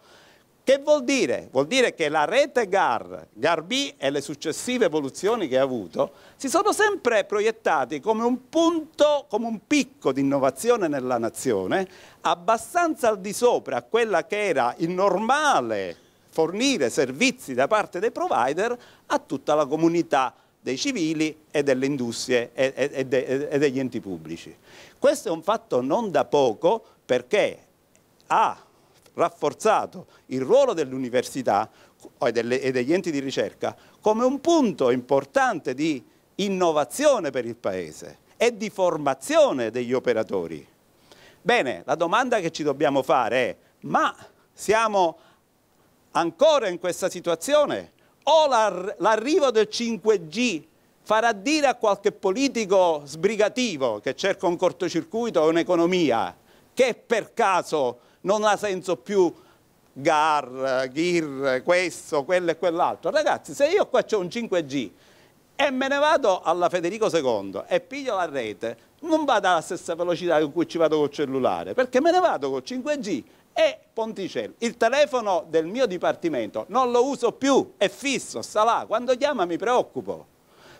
Che vuol dire? Vuol dire che la rete GAR, GAR-B e le successive evoluzioni che ha avuto si sono sempre proiettati come un punto, come un picco di innovazione nella nazione, abbastanza al di sopra quella che era il normale fornire servizi da parte dei provider a tutta la comunità dei civili e delle industrie e, e, de, e degli enti pubblici. Questo è un fatto non da poco perché ha rafforzato il ruolo dell'università e, e degli enti di ricerca come un punto importante di innovazione per il Paese e di formazione degli operatori. Bene, la domanda che ci dobbiamo fare è ma siamo ancora in questa situazione o l'arrivo del 5G farà dire a qualche politico sbrigativo che cerca un cortocircuito o un'economia che per caso non ha senso più GAR, GIR, questo, quello e quell'altro. Ragazzi, se io qua ho un 5G e me ne vado alla Federico II e piglio la rete, non vado alla stessa velocità con cui ci vado col cellulare, perché me ne vado col 5G e Ponticelli. Il telefono del mio dipartimento non lo uso più, è fisso, sta là, quando chiama mi preoccupo.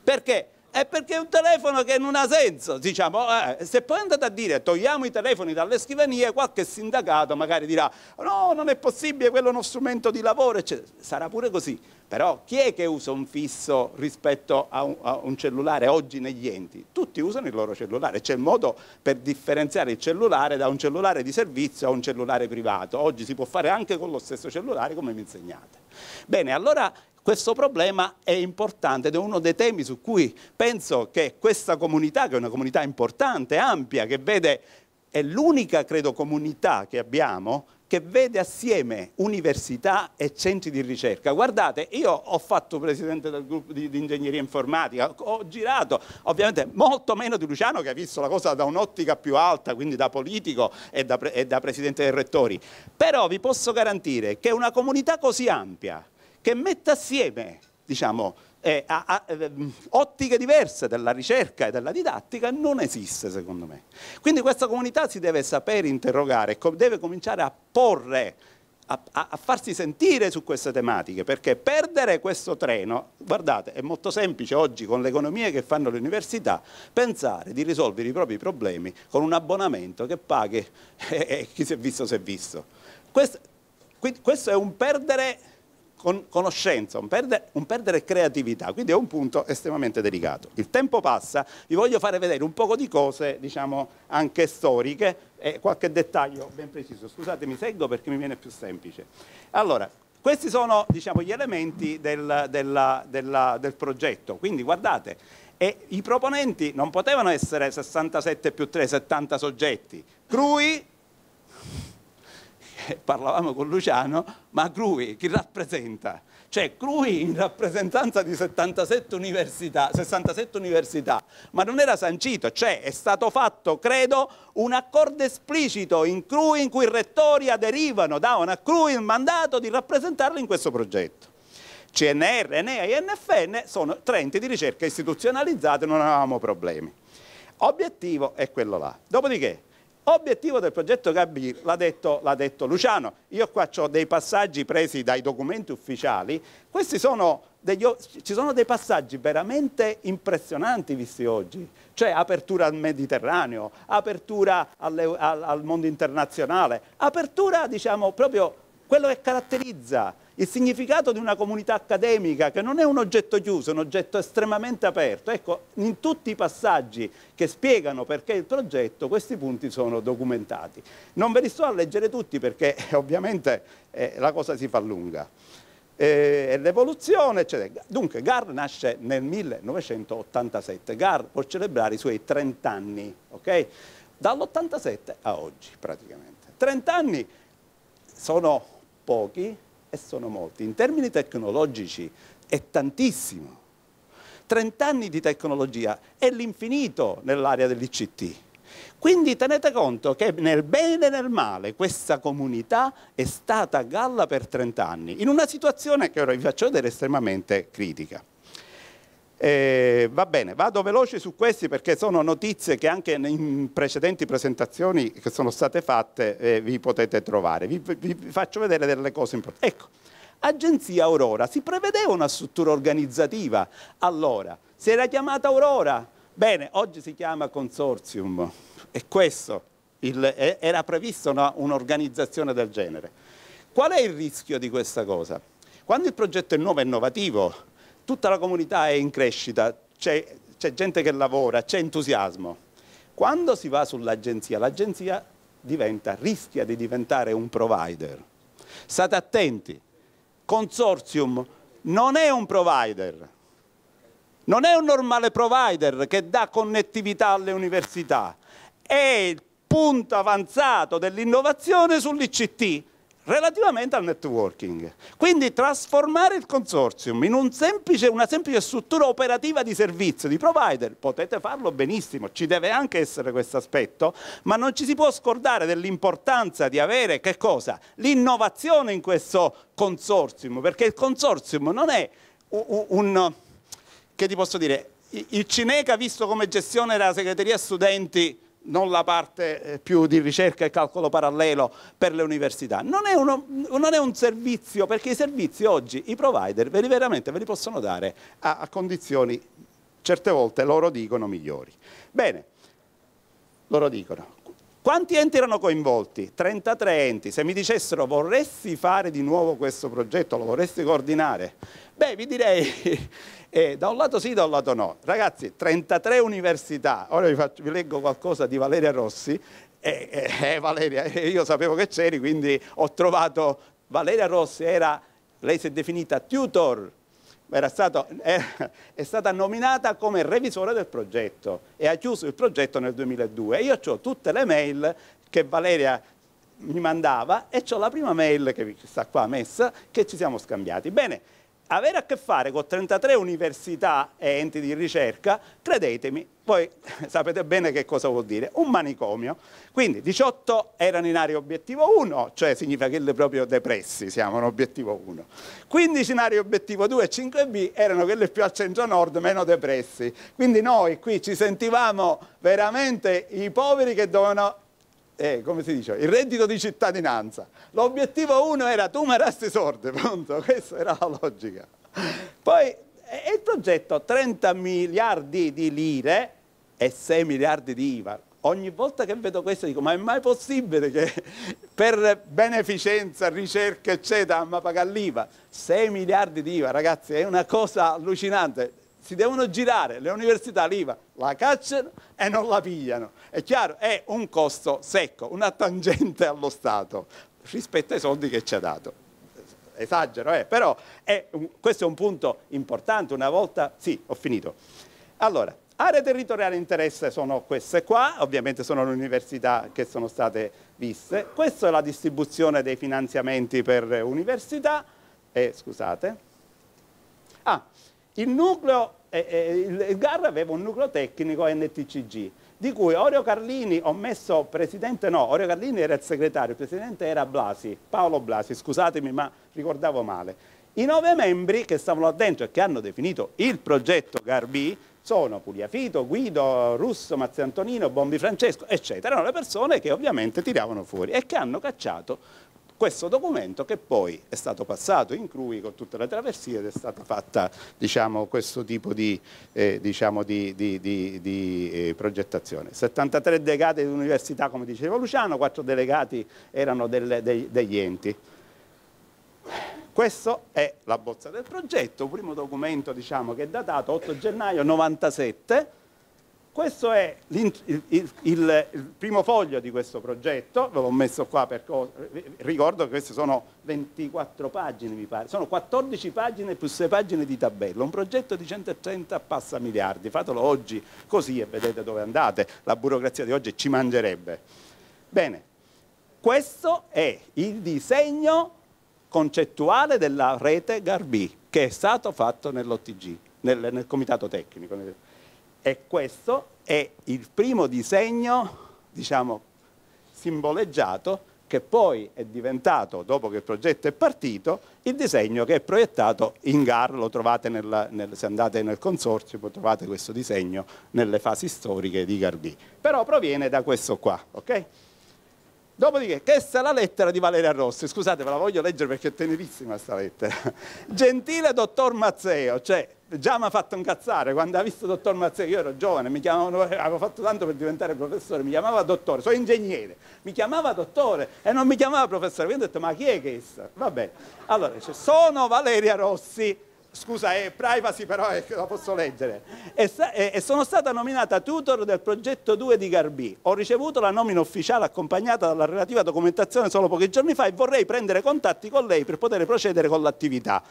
Perché? è perché è un telefono che non ha senso. Diciamo, eh, eh, se poi andate a dire togliamo i telefoni dalle scrivanie, qualche sindacato magari dirà no, non è possibile, quello è uno strumento di lavoro, eccetera. Sarà pure così. Però chi è che usa un fisso rispetto a un, a un cellulare oggi negli enti? Tutti usano il loro cellulare, c'è il modo per differenziare il cellulare da un cellulare di servizio a un cellulare privato. Oggi si può fare anche con lo stesso cellulare come mi insegnate. Bene, allora questo problema è importante ed è uno dei temi su cui penso che questa comunità, che è una comunità importante, ampia, che vede, è l'unica, credo, comunità che abbiamo che vede assieme università e centri di ricerca. Guardate, io ho fatto presidente del gruppo di, di ingegneria informatica, ho girato ovviamente molto meno di Luciano che ha visto la cosa da un'ottica più alta, quindi da politico e da, e da presidente dei rettori, però vi posso garantire che una comunità così ampia, che metta assieme diciamo, eh, a, a, eh, ottiche diverse della ricerca e della didattica non esiste secondo me. Quindi questa comunità si deve sapere interrogare, deve cominciare a porre a, a, farsi sentire su queste tematiche, perché perdere questo treno, guardate, è molto semplice oggi con le economie che fanno le università, pensare di risolvere i propri problemi con un abbonamento che paghi [LAUGHS] e eh, eh, chi si è visto si è visto. Questo, questo è un perdere con conoscenza, un, perde, un perdere creatività, quindi è un punto estremamente delicato. Il tempo passa, vi voglio fare vedere un poco di cose, diciamo, anche storiche e qualche dettaglio ben preciso. Scusatemi, seguo perché mi viene più semplice. Allora, questi sono diciamo, gli elementi del, della, della, del progetto, quindi guardate, e i proponenti non potevano essere 67 più 3, 70 soggetti. Crui [LAUGHS] parlavamo con Luciano, ma Crui chi rappresenta? Cioè Crui in rappresentanza di 77 università, 67 università, ma non era sancito, cioè è stato fatto, credo, un accordo esplicito in Crui in cui i rettori aderivano, davano a Crui il mandato di rappresentarlo in questo progetto. CNR, NEA e INFN sono tre enti di ricerca istituzionalizzati, non avevamo problemi. Obiettivo è quello là. Dopodiché, Obiettivo del progetto Gabbi, l'ha detto, detto, Luciano, io qua ho dei passaggi presi dai documenti ufficiali, questi sono degli, ci sono dei passaggi veramente impressionanti visti oggi, cioè apertura al Mediterraneo, apertura alle, al, al mondo internazionale, apertura diciamo proprio quello che caratterizza il significato di una comunità accademica che non è un oggetto chiuso, è un oggetto estremamente aperto. Ecco, in tutti i passaggi che spiegano perché il progetto, questi punti sono documentati. Non ve li sto a leggere tutti perché [LAUGHS] ovviamente eh, la cosa si fa lunga. Eh, l'evoluzione, eccetera. Dunque, Gar nasce nel 1987. Gar può celebrare i suoi 30 anni, ok? Dall'87 a oggi, praticamente. 30 anni sono pochi, e sono molti. In termini tecnologici è tantissimo. 30 anni di tecnologia è l'infinito nell'area dell'ICT. Quindi tenete conto che nel bene e nel male questa comunità è stata a galla per 30 anni, in una situazione che ora vi faccio vedere estremamente critica. Eh, va bene, vado veloce su questi perché sono notizie che anche in precedenti presentazioni che sono state fatte eh, vi potete trovare. Vi, vi, vi, faccio vedere delle cose importanti. Ecco, Agenzia Aurora, si prevedeva una struttura organizzativa allora, si era chiamata Aurora, bene, oggi si chiama Consortium, e questo, il, era prevista un'organizzazione del genere. Qual è il rischio di questa cosa? Quando il progetto è nuovo e innovativo, tutta la comunità è in crescita, c'è, gente che lavora, c'è entusiasmo. Quando si va sull'agenzia, l'agenzia rischia di diventare un provider. State attenti, consortium non è un provider, non è un normale provider che dà connettività alle università, è il punto avanzato dell'innovazione sull'ICT relativamente al networking. Quindi trasformare il consortium in un semplice, una semplice struttura operativa di servizio, di provider, potete farlo benissimo, ci deve anche essere questo aspetto, ma non ci si può scordare dell'importanza di avere che cosa? L'innovazione in questo consortium, perché il consortium non è un, un che ti posso dire, il Cineca visto come gestione della segreteria studenti non la parte eh, più di ricerca e calcolo parallelo per le università. Non è, uno, non è, un servizio, perché i servizi oggi, i provider, ve li veramente ve li possono dare a, a condizioni, certe volte loro dicono, migliori. Bene, loro dicono, quanti enti erano coinvolti? 33 enti. Se mi dicessero vorresti fare di nuovo questo progetto, lo vorresti coordinare? Beh, vi direi e da un lato sì, da un lato no. Ragazzi, 33 università, ora vi, faccio, vi leggo qualcosa di Valeria Rossi, eh, eh, eh, Valeria, io sapevo che c'eri, quindi ho trovato Valeria Rossi, era, lei si è definita tutor, stato, è stata nominata come revisore del progetto e ha chiuso il progetto nel 2002. Io ho tutte le mail che Valeria mi mandava e ho la prima mail che sta qua messa che ci siamo scambiati. Bene, avere a che fare con 33 università e enti di ricerca, credetemi, poi [LAUGHS] sapete bene che cosa vuol dire, un manicomio. Quindi 18 erano in area obiettivo 1, cioè significa che le proprio depressi siamo in obiettivo 1. 15 in area obiettivo 2 e 5B erano quelle più al centro-nord, meno depressi. Quindi noi qui ci sentivamo veramente i poveri che dovevano eh, come si dice, il reddito di cittadinanza. L'obiettivo 1 era tu mi resti sordo, pronto? Questa era la logica. Poi e eh, il progetto 30 miliardi di lire e 6 miliardi di IVA. Ogni volta che vedo questo dico, ma è mai possibile che per beneficenza, ricerca, eccetera, ma paga l'IVA? 6 miliardi di IVA, ragazzi, è una cosa allucinante si devono girare le università l'IVA, la cacciano e non la pigliano. È chiaro, è un costo secco, una tangente allo Stato rispetto ai soldi che ci ha dato. Esagero, eh? però è un, questo è un punto importante. Una volta, sì, ho finito. Allora, aree territoriali di interesse sono queste qua, ovviamente sono le università che sono state viste. Questa è la distribuzione dei finanziamenti per università. Eh, scusate. Ah, il, nucleo, eh, eh, il GAR aveva un nucleo tecnico NTCG, di cui Orio Carlini, ho messo presidente, no, Orio Carlini era il segretario, il presidente era Blasi, Paolo Blasi, scusatemi ma ricordavo male. I nove membri che stavano dentro e che hanno definito il progetto GARB sono Pugliafito, Guido, Russo, Mazzantonino, Bombi Francesco, eccetera. Erano le persone che ovviamente tiravano fuori e che hanno cacciato questo documento che poi è stato passato in crui con tutta la traversia ed è stata fatta diciamo, questo tipo di, eh, diciamo di, di, di eh, progettazione. 73 delegati dell'università come diceva Luciano, 4 delegati erano delle, dei, degli enti. Questa è la bozza del progetto, primo documento diciamo, che è datato 8 gennaio 1997, questo è il, il, il, primo foglio di questo progetto, ve l'ho messo qua per ricordo che queste sono 24 pagine mi pare, sono 14 pagine più 6 pagine di tabella, un progetto di 130 passa miliardi, fatelo oggi così e vedete dove andate, la burocrazia di oggi ci mangerebbe. Bene, questo è il disegno concettuale della rete Garbi che è stato fatto nell'OTG, nel, nel comitato tecnico. E questo è il primo disegno, diciamo, simboleggiato che poi è diventato, dopo che il progetto è partito, il disegno che è proiettato in GAR, lo trovate nella, nel, se andate nel consorzio, trovate questo disegno nelle fasi storiche di GAR B. Però proviene da questo qua, ok? Dopodiché, questa è la lettera di Valeria Rossi. Scusate, ve la voglio leggere perché è tenerissima questa lettera. [LAUGHS] Gentile dottor Mazzeo, cioè già mi ha fatto incazzare quando ha visto dottor Mazzeo, io ero giovane, mi chiamavano, avevo fatto tanto per diventare professore, mi chiamava dottore, sono ingegnere, mi chiamava dottore e non mi chiamava professore, quindi ho detto ma chi è questa? Va bene, allora dice, sono Valeria Rossi, scusa è eh, privacy però è, eh, la posso leggere, e, eh, e, sono stata nominata tutor del progetto 2 di Garbì Ho ricevuto la nomina ufficiale accompagnata dalla relativa documentazione solo pochi giorni fa e vorrei prendere contatti con lei per poter procedere con l'attività.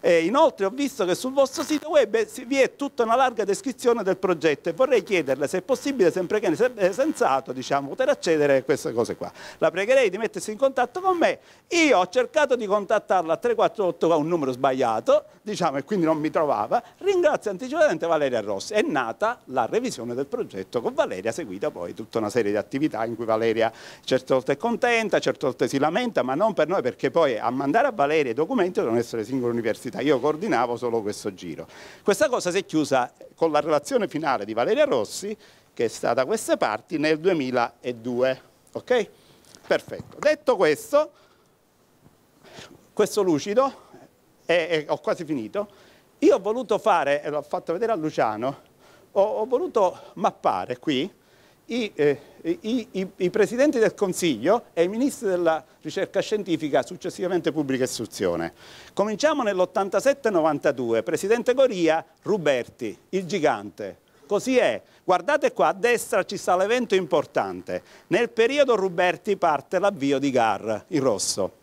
E inoltre ho visto che sul vostro sito web vi è tutta una larga descrizione del progetto e vorrei chiederle se è possibile, sempre che sia sensato, diciamo, poter accedere a queste cose qua. La pregherei di mettersi in contatto con me. Io ho cercato di contattarla a 348 un numero sbagliato, diciamo diciamo, e quindi non mi trovava, ringrazio anticipatamente Valeria Rossi. È nata la revisione del progetto con Valeria, seguita poi tutta una serie di attività in cui Valeria certe volte è contenta, certe volte si lamenta, ma non per noi perché poi a mandare a Valeria i documenti devono essere singole università. Io coordinavo solo questo giro. Questa cosa si è chiusa con la relazione finale di Valeria Rossi, che è stata a queste parti, nel 2002. Ok? Perfetto. Detto questo, questo lucido e, e ho quasi finito, io ho voluto fare, e l'ho fatto vedere a Luciano, ho, ho voluto mappare qui i, eh, i, i, i, presidenti del Consiglio e i ministri della ricerca scientifica successivamente pubblica istruzione. Cominciamo nell'87-92, presidente Goria, Ruberti, il gigante. Così è. Guardate qua, a destra ci sta l'evento importante. Nel periodo Ruberti parte l'avvio di GAR, in rosso.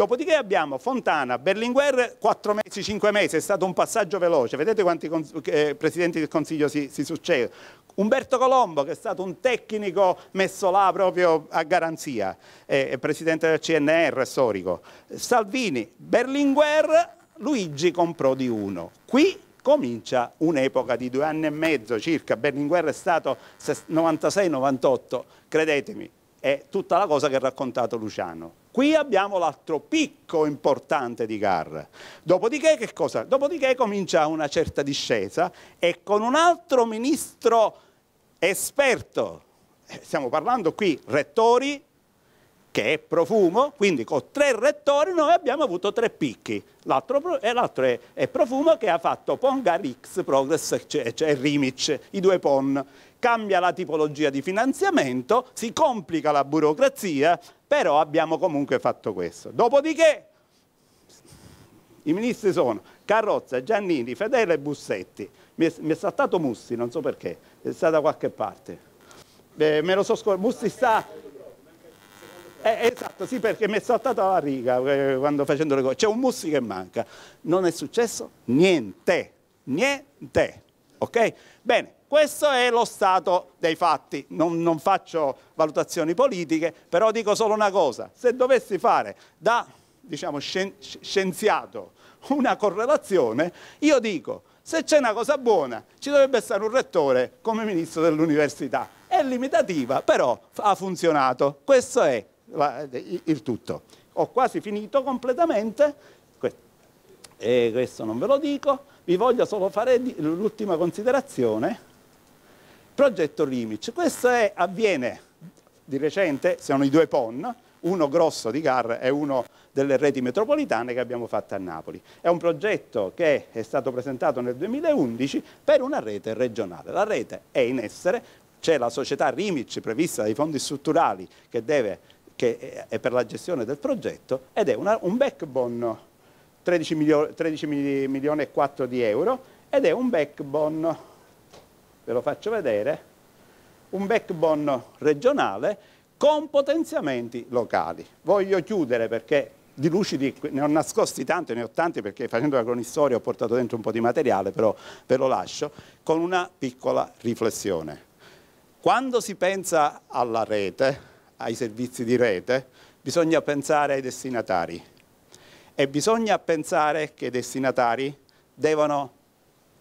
Dopodiché abbiamo Fontana, Berlinguer 4 mesi, 5 mesi, è stato un passaggio veloce, vedete quanti eh, presidenti del Consiglio si, si succedono. Umberto Colombo che è stato un tecnico messo là proprio a garanzia, è, è presidente del CNR, storico. Salvini, Berlinguer, Luigi comprò di uno. Qui comincia un'epoca di due anni e mezzo circa, Berlinguer è stato 96-98, credetemi, è tutta la cosa che ha raccontato Luciano. Qui abbiamo l'altro picco importante di Carr. Dopodiché, che cosa? Dopodiché comincia una certa discesa e con un altro ministro esperto, eh, stiamo parlando qui rettori, che è Profumo, quindi con tre rettori noi abbiamo avuto tre picchi. L'altro, è, è, Profumo che ha fatto Pongar X, Progress e cioè, cioè Rimic, i due PON cambia la tipologia di finanziamento, si complica la burocrazia, però abbiamo comunque fatto questo. Dopodiché i ministri sono Carrozza, Giannini, Fedele e Bussetti. Mi è, mi è saltato Mussi, non so perché, è stato da qualche parte. Eh, me lo so scordato, Mussi sta... Eh, esatto, sì, perché mi è saltato la riga eh, quando facendo le cose. C'è un Mussi che manca. Non è successo niente, niente, ok? Bene, questo è lo stato dei fatti, non, non faccio valutazioni politiche, però dico solo una cosa, se dovessi fare da diciamo, scienziato una correlazione, io dico se c'è una cosa buona ci dovrebbe essere un rettore come ministro dell'università. È limitativa, però ha funzionato. Questo è il tutto. Ho quasi finito completamente, e eh, questo non ve lo dico, vi voglio solo fare l'ultima considerazione Progetto Limits. Questo è, avviene di recente, sono i due PON, uno grosso di CAR e uno delle reti metropolitane che abbiamo fatto a Napoli. È un progetto che è stato presentato nel 2011 per una rete regionale. La rete è in essere, c'è la società Rimic prevista dai fondi strutturali che, deve, che è per la gestione del progetto ed è una, un backbone 13 milioni, 13 milioni e 4 di euro ed è un backbone ve lo faccio vedere, un backbone regionale con potenziamenti locali. Voglio chiudere perché di lucidi ne ho nascosti tanti, ne ho tanti perché facendo la cronistoria ho portato dentro un po' di materiale, però ve lo lascio, con una piccola riflessione. Quando si pensa alla rete, ai servizi di rete, bisogna pensare ai destinatari e bisogna pensare che i destinatari devono,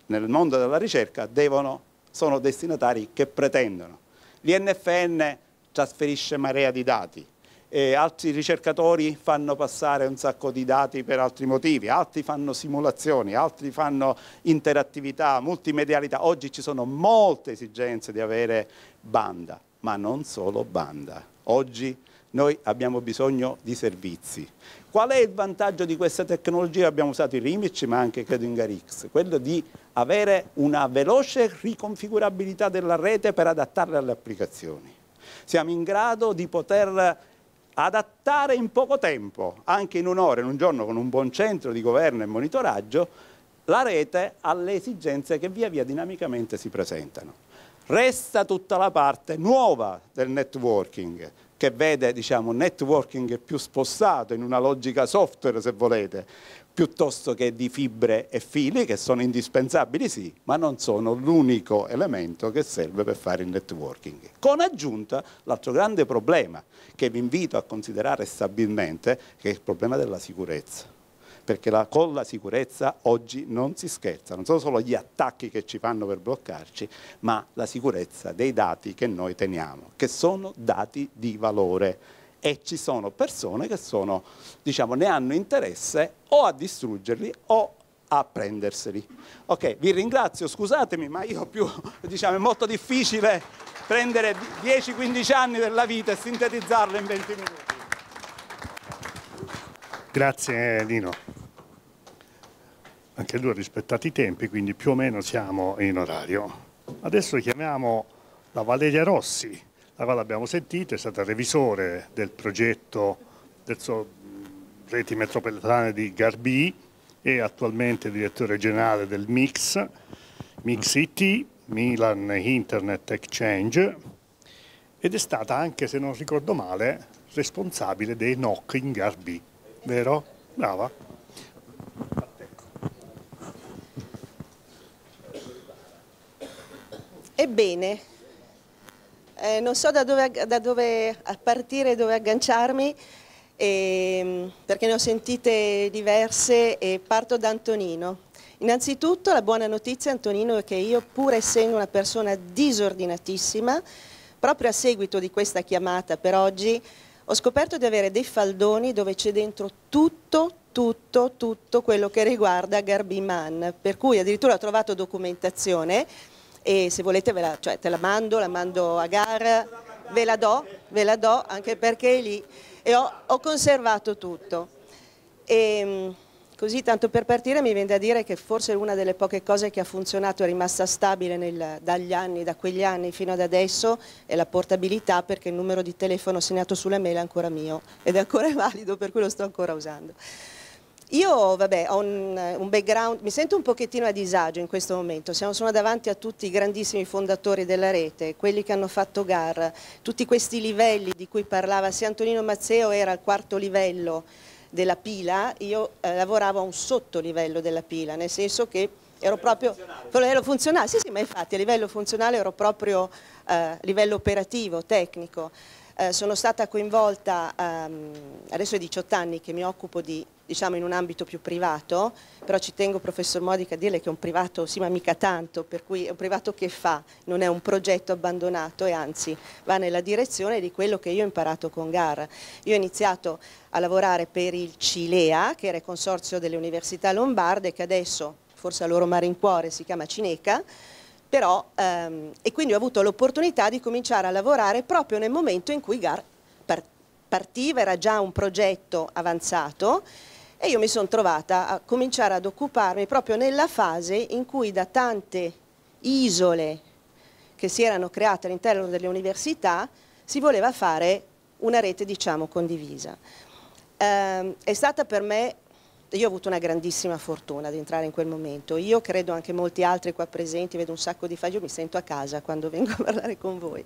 nel mondo della ricerca, devono sono destinatari che pretendono. L'INFN trasferisce marea di dati, altri ricercatori fanno passare un sacco di dati per altri motivi, altri fanno simulazioni, altri fanno interattività, multimedialità. Oggi ci sono molte esigenze di avere banda, ma non solo banda. Oggi noi abbiamo bisogno di servizi Qual è il vantaggio di questa tecnologia? Abbiamo usato i Rimic, ma anche credo GARIX, quello di avere una veloce riconfigurabilità della rete per adattarla alle applicazioni. Siamo in grado di poter adattare in poco tempo, anche in un'ora, in un giorno, con un buon centro di governo e monitoraggio, la rete alle esigenze che via via dinamicamente si presentano. Resta tutta la parte nuova del networking, che vede diciamo, networking più spostato in una logica software se volete, piuttosto che di fibre e fili che sono indispensabili sì, ma non sono l'unico elemento che serve per fare il networking. Con aggiunta l'altro grande problema che vi invito a considerare stabilmente che è il problema della sicurezza perché la, con la sicurezza oggi non si scherza, non sono solo gli attacchi che ci fanno per bloccarci, ma la sicurezza dei dati che noi teniamo, che sono dati di valore e ci sono persone che sono, diciamo, ne hanno interesse o a distruggerli o a prenderseli. Ok, vi ringrazio, scusatemi, ma io più, [LAUGHS] diciamo, è molto difficile prendere 10-15 anni della vita e sintetizzarla in 20 minuti. Grazie Dino anche lui ha rispettato i tempi, quindi più o meno siamo in orario. Adesso chiamiamo la Valeria Rossi, la quale abbiamo sentito, è stata revisore del progetto del suo reti metropolitane di Garbì e attualmente direttore generale del MIX, MIX IT, Milan Internet Exchange, ed è stata anche, se non ricordo male, responsabile dei NOC in Garbì, vero? Brava. Ebbene, eh, non so da dove, da dove partire, dove agganciarmi, eh, perché ne ho sentite diverse e parto da Antonino. Innanzitutto la buona notizia, Antonino, è che io, pur essendo una persona disordinatissima, proprio a seguito di questa chiamata per oggi, ho scoperto di avere dei faldoni dove c'è dentro tutto, tutto, tutto quello che riguarda Garbiman, per cui addirittura ho trovato documentazione e se volete la, cioè, te la mando, la mando a gara, ve la do, ve la do anche perché è lì e ho, ho conservato tutto. E, ehm, così tanto per partire mi viene da dire che forse una delle poche cose che ha funzionato, è rimasta stabile nel, dagli anni, da quegli anni fino ad adesso, è la portabilità perché il numero di telefono segnato sulla mail è ancora mio ed è ancora [LAUGHS] valido per cui lo sto ancora usando. Io vabbè, ho un, un, background, mi sento un pochettino a disagio in questo momento, siamo sono davanti a tutti i grandissimi fondatori della rete, quelli che hanno fatto gara, tutti questi livelli di cui parlava, se Antonino Mazzeo era al quarto livello della pila, io eh, lavoravo a un sottolivello della pila, nel senso che ero proprio funzionale. funzionale, sì sì ma infatti a livello funzionale ero proprio a eh, livello operativo, tecnico. Eh, sono stata coinvolta, ehm, adesso è 18 anni che mi occupo di diciamo in un ambito più privato, però ci tengo professor Modica a dirle che è un privato, sì ma mica tanto, per cui è un privato che fa, non è un progetto abbandonato e anzi va nella direzione di quello che io ho imparato con GAR. Io ho iniziato a lavorare per il Cilea, che era il consorzio delle università lombarde, che adesso, forse a loro mare in cuore si chiama Cineca, però, ehm, e quindi ho avuto l'opportunità di cominciare a lavorare proprio nel momento in cui GAR partiva, era già un progetto avanzato, e io mi sono trovata a cominciare ad occuparmi proprio nella fase in cui da tante isole che si erano create all'interno delle università si voleva fare una rete diciamo condivisa. Eh, è stata per me, io ho avuto una grandissima fortuna di entrare in quel momento, io credo anche molti altri qua presenti, vedo un sacco di fagli, io mi sento a casa quando [LAUGHS] vengo a parlare con voi,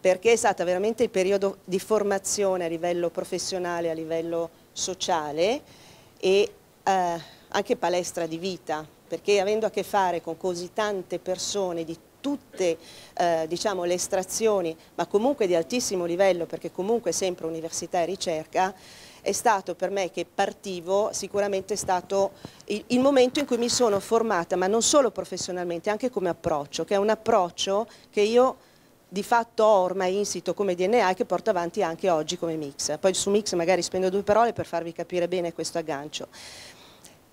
perché è stato veramente il periodo di formazione a livello professionale, a livello sociale, e eh, anche palestra di vita, perché avendo a che fare con così tante persone di tutte eh, diciamo, le estrazioni, ma comunque di altissimo livello, perché comunque sempre università e ricerca, è stato per me che partivo sicuramente stato il, il, momento in cui mi sono formata, ma non solo professionalmente, anche come approccio, che è un approccio che io di fatto ho ormai insito come DNA che porto avanti anche oggi come mix. Poi su mix magari spendo due parole per farvi capire bene questo aggancio.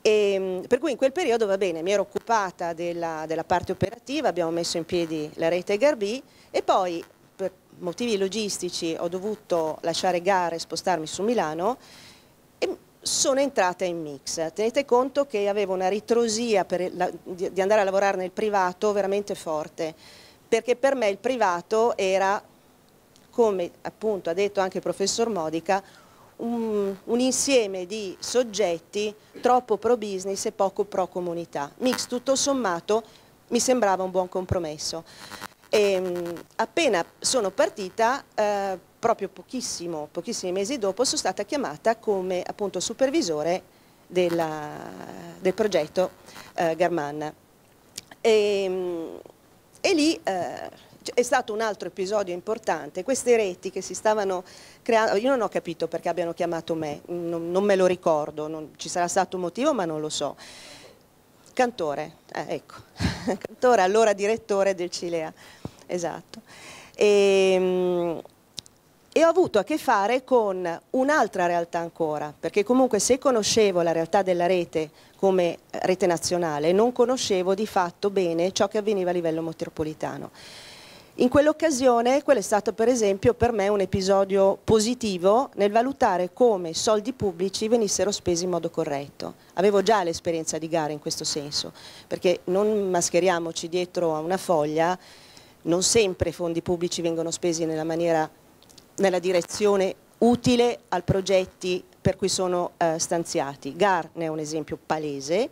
E, ehm, per cui in quel periodo va bene, mi ero occupata della, della parte operativa, abbiamo messo in piedi la rete Garbi e poi per motivi logistici ho dovuto lasciare gara e spostarmi su Milano e sono entrata in mix. Tenete conto che avevo una ritrosia per la, di andare a lavorare nel privato veramente forte perché per me il privato era, come appunto ha detto anche il professor Modica, un, un, insieme di soggetti troppo pro business e poco pro comunità. Mix tutto sommato mi sembrava un buon compromesso. E, ehm, appena sono partita, eh, proprio pochissimo, pochissimi mesi dopo, sono stata chiamata come appunto supervisore della, del progetto eh, Garman. E, ehm, e lì eh, è stato un altro episodio importante, queste reti che si stavano creando, io non ho capito perché abbiano chiamato me, non, non me lo ricordo, non, ci sarà stato un motivo ma non lo so. Cantore, eh, ecco, [LAUGHS] Cantore allora direttore del Cilea, esatto. E, ehm, e ho avuto a che fare con un'altra realtà ancora, perché comunque se conoscevo la realtà della rete come eh, rete nazionale, non conoscevo di fatto bene ciò che avveniva a livello metropolitano. In quell'occasione, quello è stato per esempio per me un episodio positivo nel valutare come soldi pubblici venissero spesi in modo corretto. Avevo già l'esperienza di gara in questo senso, perché non mascheriamoci dietro a una foglia, non sempre i fondi pubblici vengono spesi nella maniera nella direzione utile al progetti per cui sono eh, stanziati. GAR ne è un esempio palese.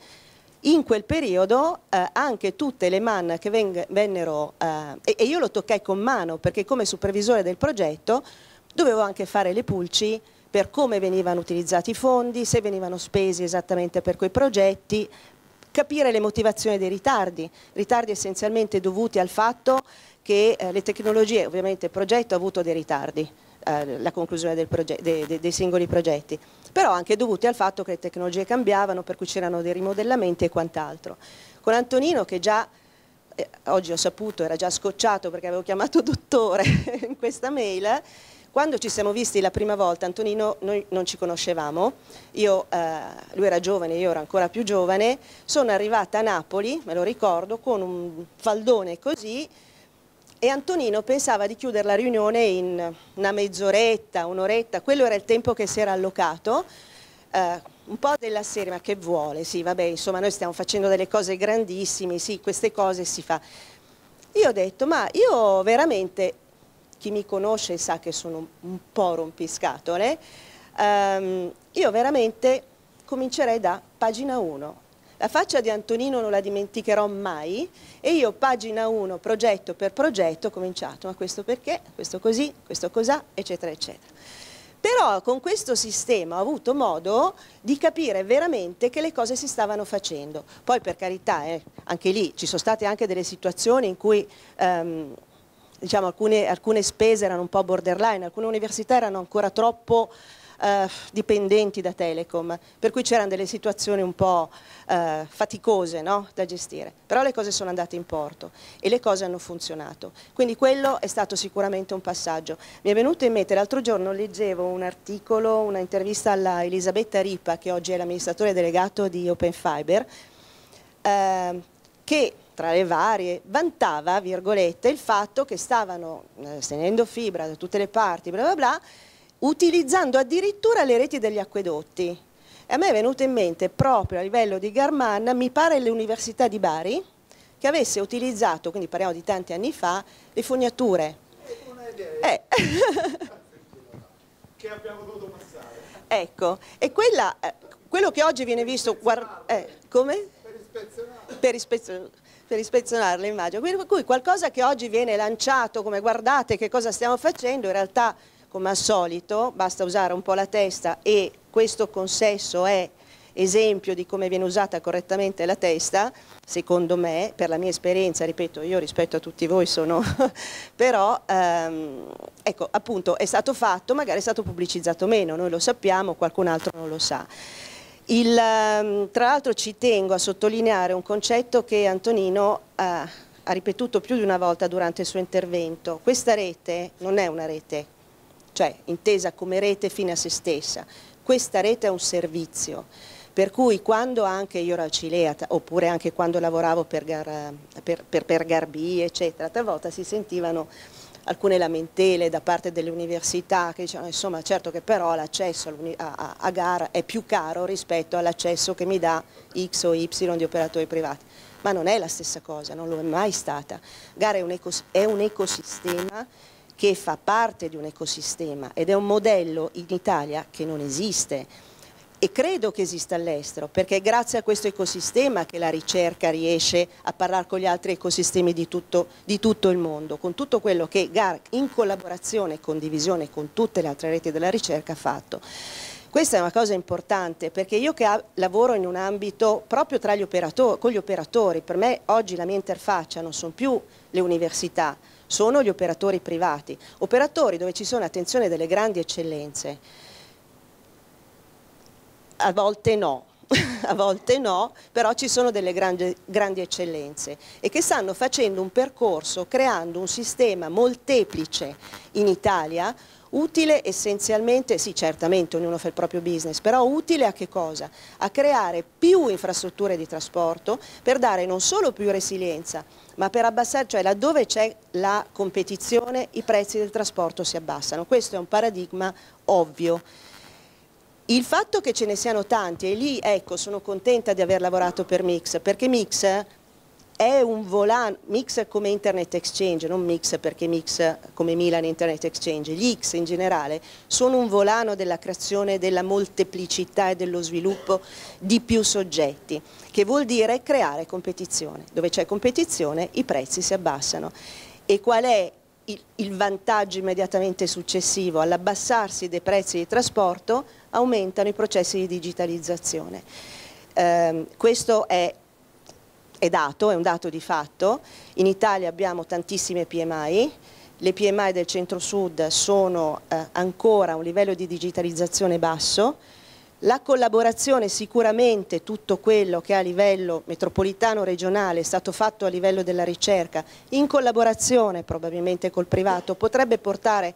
In quel periodo eh, anche tutte le MAN che vennero, eh, e, e io lo toccai con mano perché come supervisore del progetto dovevo anche fare le pulci per come venivano utilizzati i fondi, se venivano spesi esattamente per quei progetti, capire le motivazioni dei ritardi, ritardi essenzialmente dovuti al fatto che eh, le tecnologie, ovviamente il progetto ha avuto dei ritardi, eh, la conclusione dei, dei, dei singoli progetti, però anche dovuti al fatto che le tecnologie cambiavano, per cui c'erano dei rimodellamenti e quant'altro. Con Antonino che già eh, oggi ho saputo, era già scocciato perché avevo chiamato dottore [LAUGHS] in questa mail, quando ci siamo visti la prima volta, Antonino, noi non ci conoscevamo, io, eh, lui era giovane, io ero ancora più giovane, sono arrivata a Napoli, me lo ricordo, con un faldone così e Antonino pensava di chiudere la riunione in una mezz'oretta, un'oretta, quello era il tempo che si era allocato, eh, un po' della serie, ma che vuole, sì, vabbè, insomma, noi stiamo facendo delle cose grandissime, sì, queste cose si fa. Io ho detto, ma io veramente, chi mi conosce sa che sono un po' rompiscatole, ehm, io veramente comincerei da pagina 1, la faccia di Antonino non la dimenticherò mai e io pagina 1, progetto per progetto, ho cominciato, ma questo perché, questo così, questo cos'ha, eccetera, eccetera. Però con questo sistema ho avuto modo di capire veramente che le cose si stavano facendo. Poi per carità, eh, anche lì ci sono state anche delle situazioni in cui... Ehm, diciamo, alcune, alcune spese erano un po' borderline, alcune università erano ancora troppo eh, dipendenti da Telecom, per cui c'erano delle situazioni un po' eh, faticose no? da gestire, però le cose sono andate in porto e le cose hanno funzionato, quindi quello è stato sicuramente un passaggio. Mi è venuto in mente, l'altro giorno leggevo un articolo, una intervista alla Elisabetta Ripa, che oggi è l'amministratore delegato di Open Fiber, eh, che tra le varie, vantava, virgolette, il fatto che stavano eh, tenendo fibra da tutte le parti, bla bla bla, utilizzando addirittura le reti degli acquedotti. E a me è venuto in mente proprio a livello di Garman, mi pare l'Università di Bari, che avesse utilizzato, quindi parliamo di tanti anni fa, le fognature. Eh. [LAUGHS] che abbiamo dovuto passare. Ecco, e quella, eh, quello che oggi viene visto... Eh, come? Per ispezionarle. Per ispezionarle per ispezionare Per cui qualcosa che oggi viene lanciato come guardate che cosa stiamo facendo, in realtà come al solito, basta usare un po' la testa e questo consesso è esempio di come viene usata correttamente la testa, secondo me, per la mia esperienza, ripeto, io rispetto a tutti voi sono, [LAUGHS] però ehm, ecco, appunto è stato fatto, magari è stato pubblicizzato meno, noi lo sappiamo, qualcun altro non lo sa. Il, ehm, tra l'altro ci tengo a sottolineare un concetto che Antonino eh, ha ripetuto più di una volta durante il suo intervento. Questa rete non è una rete cioè intesa come rete fine a se stessa. Questa rete è un servizio, per cui quando anche io ero a Cileata, oppure anche quando lavoravo per, gar, per, per, per Garbì, eccetera, talvolta si sentivano alcune lamentele da parte delle università che dicevano insomma certo che però l'accesso a, a, a, gara è più caro rispetto all'accesso che mi dà X o Y di operatori privati. Ma non è la stessa cosa, non lo è mai stata. Gara è un, ecos è un ecosistema che fa parte di un ecosistema ed è un modello in Italia che non esiste e credo che esista all'estero perché è grazie a questo ecosistema che la ricerca riesce a parlare con gli altri ecosistemi di tutto, di tutto il mondo, con tutto quello che GARC in collaborazione e condivisione con tutte le altre reti della ricerca ha fatto. Questa è una cosa importante perché io che lavoro in un ambito proprio gli con gli operatori, per me oggi la mia interfaccia non sono più le università, sono gli operatori privati, operatori dove ci sono attenzione delle grandi eccellenze. A volte no, [LAUGHS] a volte no, però ci sono delle grandi, grandi, eccellenze e che stanno facendo un percorso creando un sistema molteplice in Italia Utile essenzialmente, sì certamente ognuno fa il proprio business, però utile a che cosa? A creare più infrastrutture di trasporto per dare non solo più resilienza, ma per abbassare, cioè laddove c'è la competizione i prezzi del trasporto si abbassano. Questo è un paradigma ovvio. Il fatto che ce ne siano tanti, e lì ecco, sono contenta di aver lavorato per Mix, perché Mix è un volano, Mix come Internet Exchange, non Mix perché Mix come Milan Internet Exchange, gli X in generale sono un volano della creazione della molteplicità e dello sviluppo di più soggetti, che vuol dire creare competizione. Dove c'è competizione i prezzi si abbassano. E qual è il, il vantaggio immediatamente successivo? All'abbassarsi dei prezzi di trasporto aumentano i processi di digitalizzazione. Eh, questo è è dato, è un dato di fatto. In Italia abbiamo tantissime PMI, le PMI del centro-sud sono eh, ancora a un livello di digitalizzazione basso, la collaborazione sicuramente, tutto quello che a livello metropolitano regionale è stato fatto a livello della ricerca, in collaborazione probabilmente col privato, potrebbe portare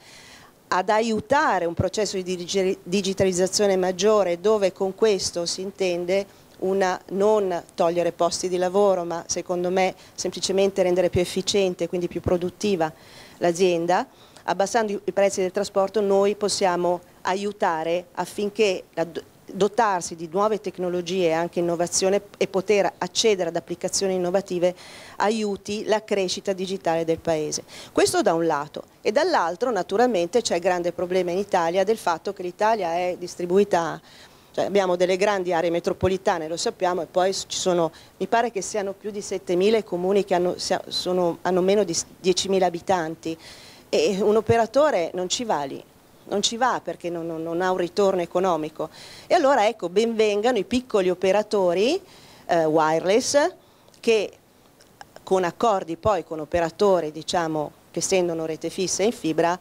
ad aiutare un processo di digitalizzazione maggiore dove con questo si intende una non togliere posti di lavoro, ma secondo me semplicemente rendere più efficiente, e quindi più produttiva l'azienda, abbassando i prezzi del trasporto noi possiamo aiutare affinché dotarsi di nuove tecnologie e anche innovazione e poter accedere ad applicazioni innovative aiuti la crescita digitale del Paese. Questo da un lato e dall'altro naturalmente c'è il grande problema in Italia del fatto che l'Italia è distribuita eh, abbiamo delle grandi aree metropolitane, lo sappiamo, e poi ci sono, mi pare che siano più di 7.000 comuni che hanno, sono, hanno meno di 10.000 abitanti e un operatore non ci va lì non ci va perché non, non, non, ha un ritorno economico. E allora ecco, benvengano i piccoli operatori eh, wireless che con accordi poi con operatori diciamo, che stendono rete fissa in fibra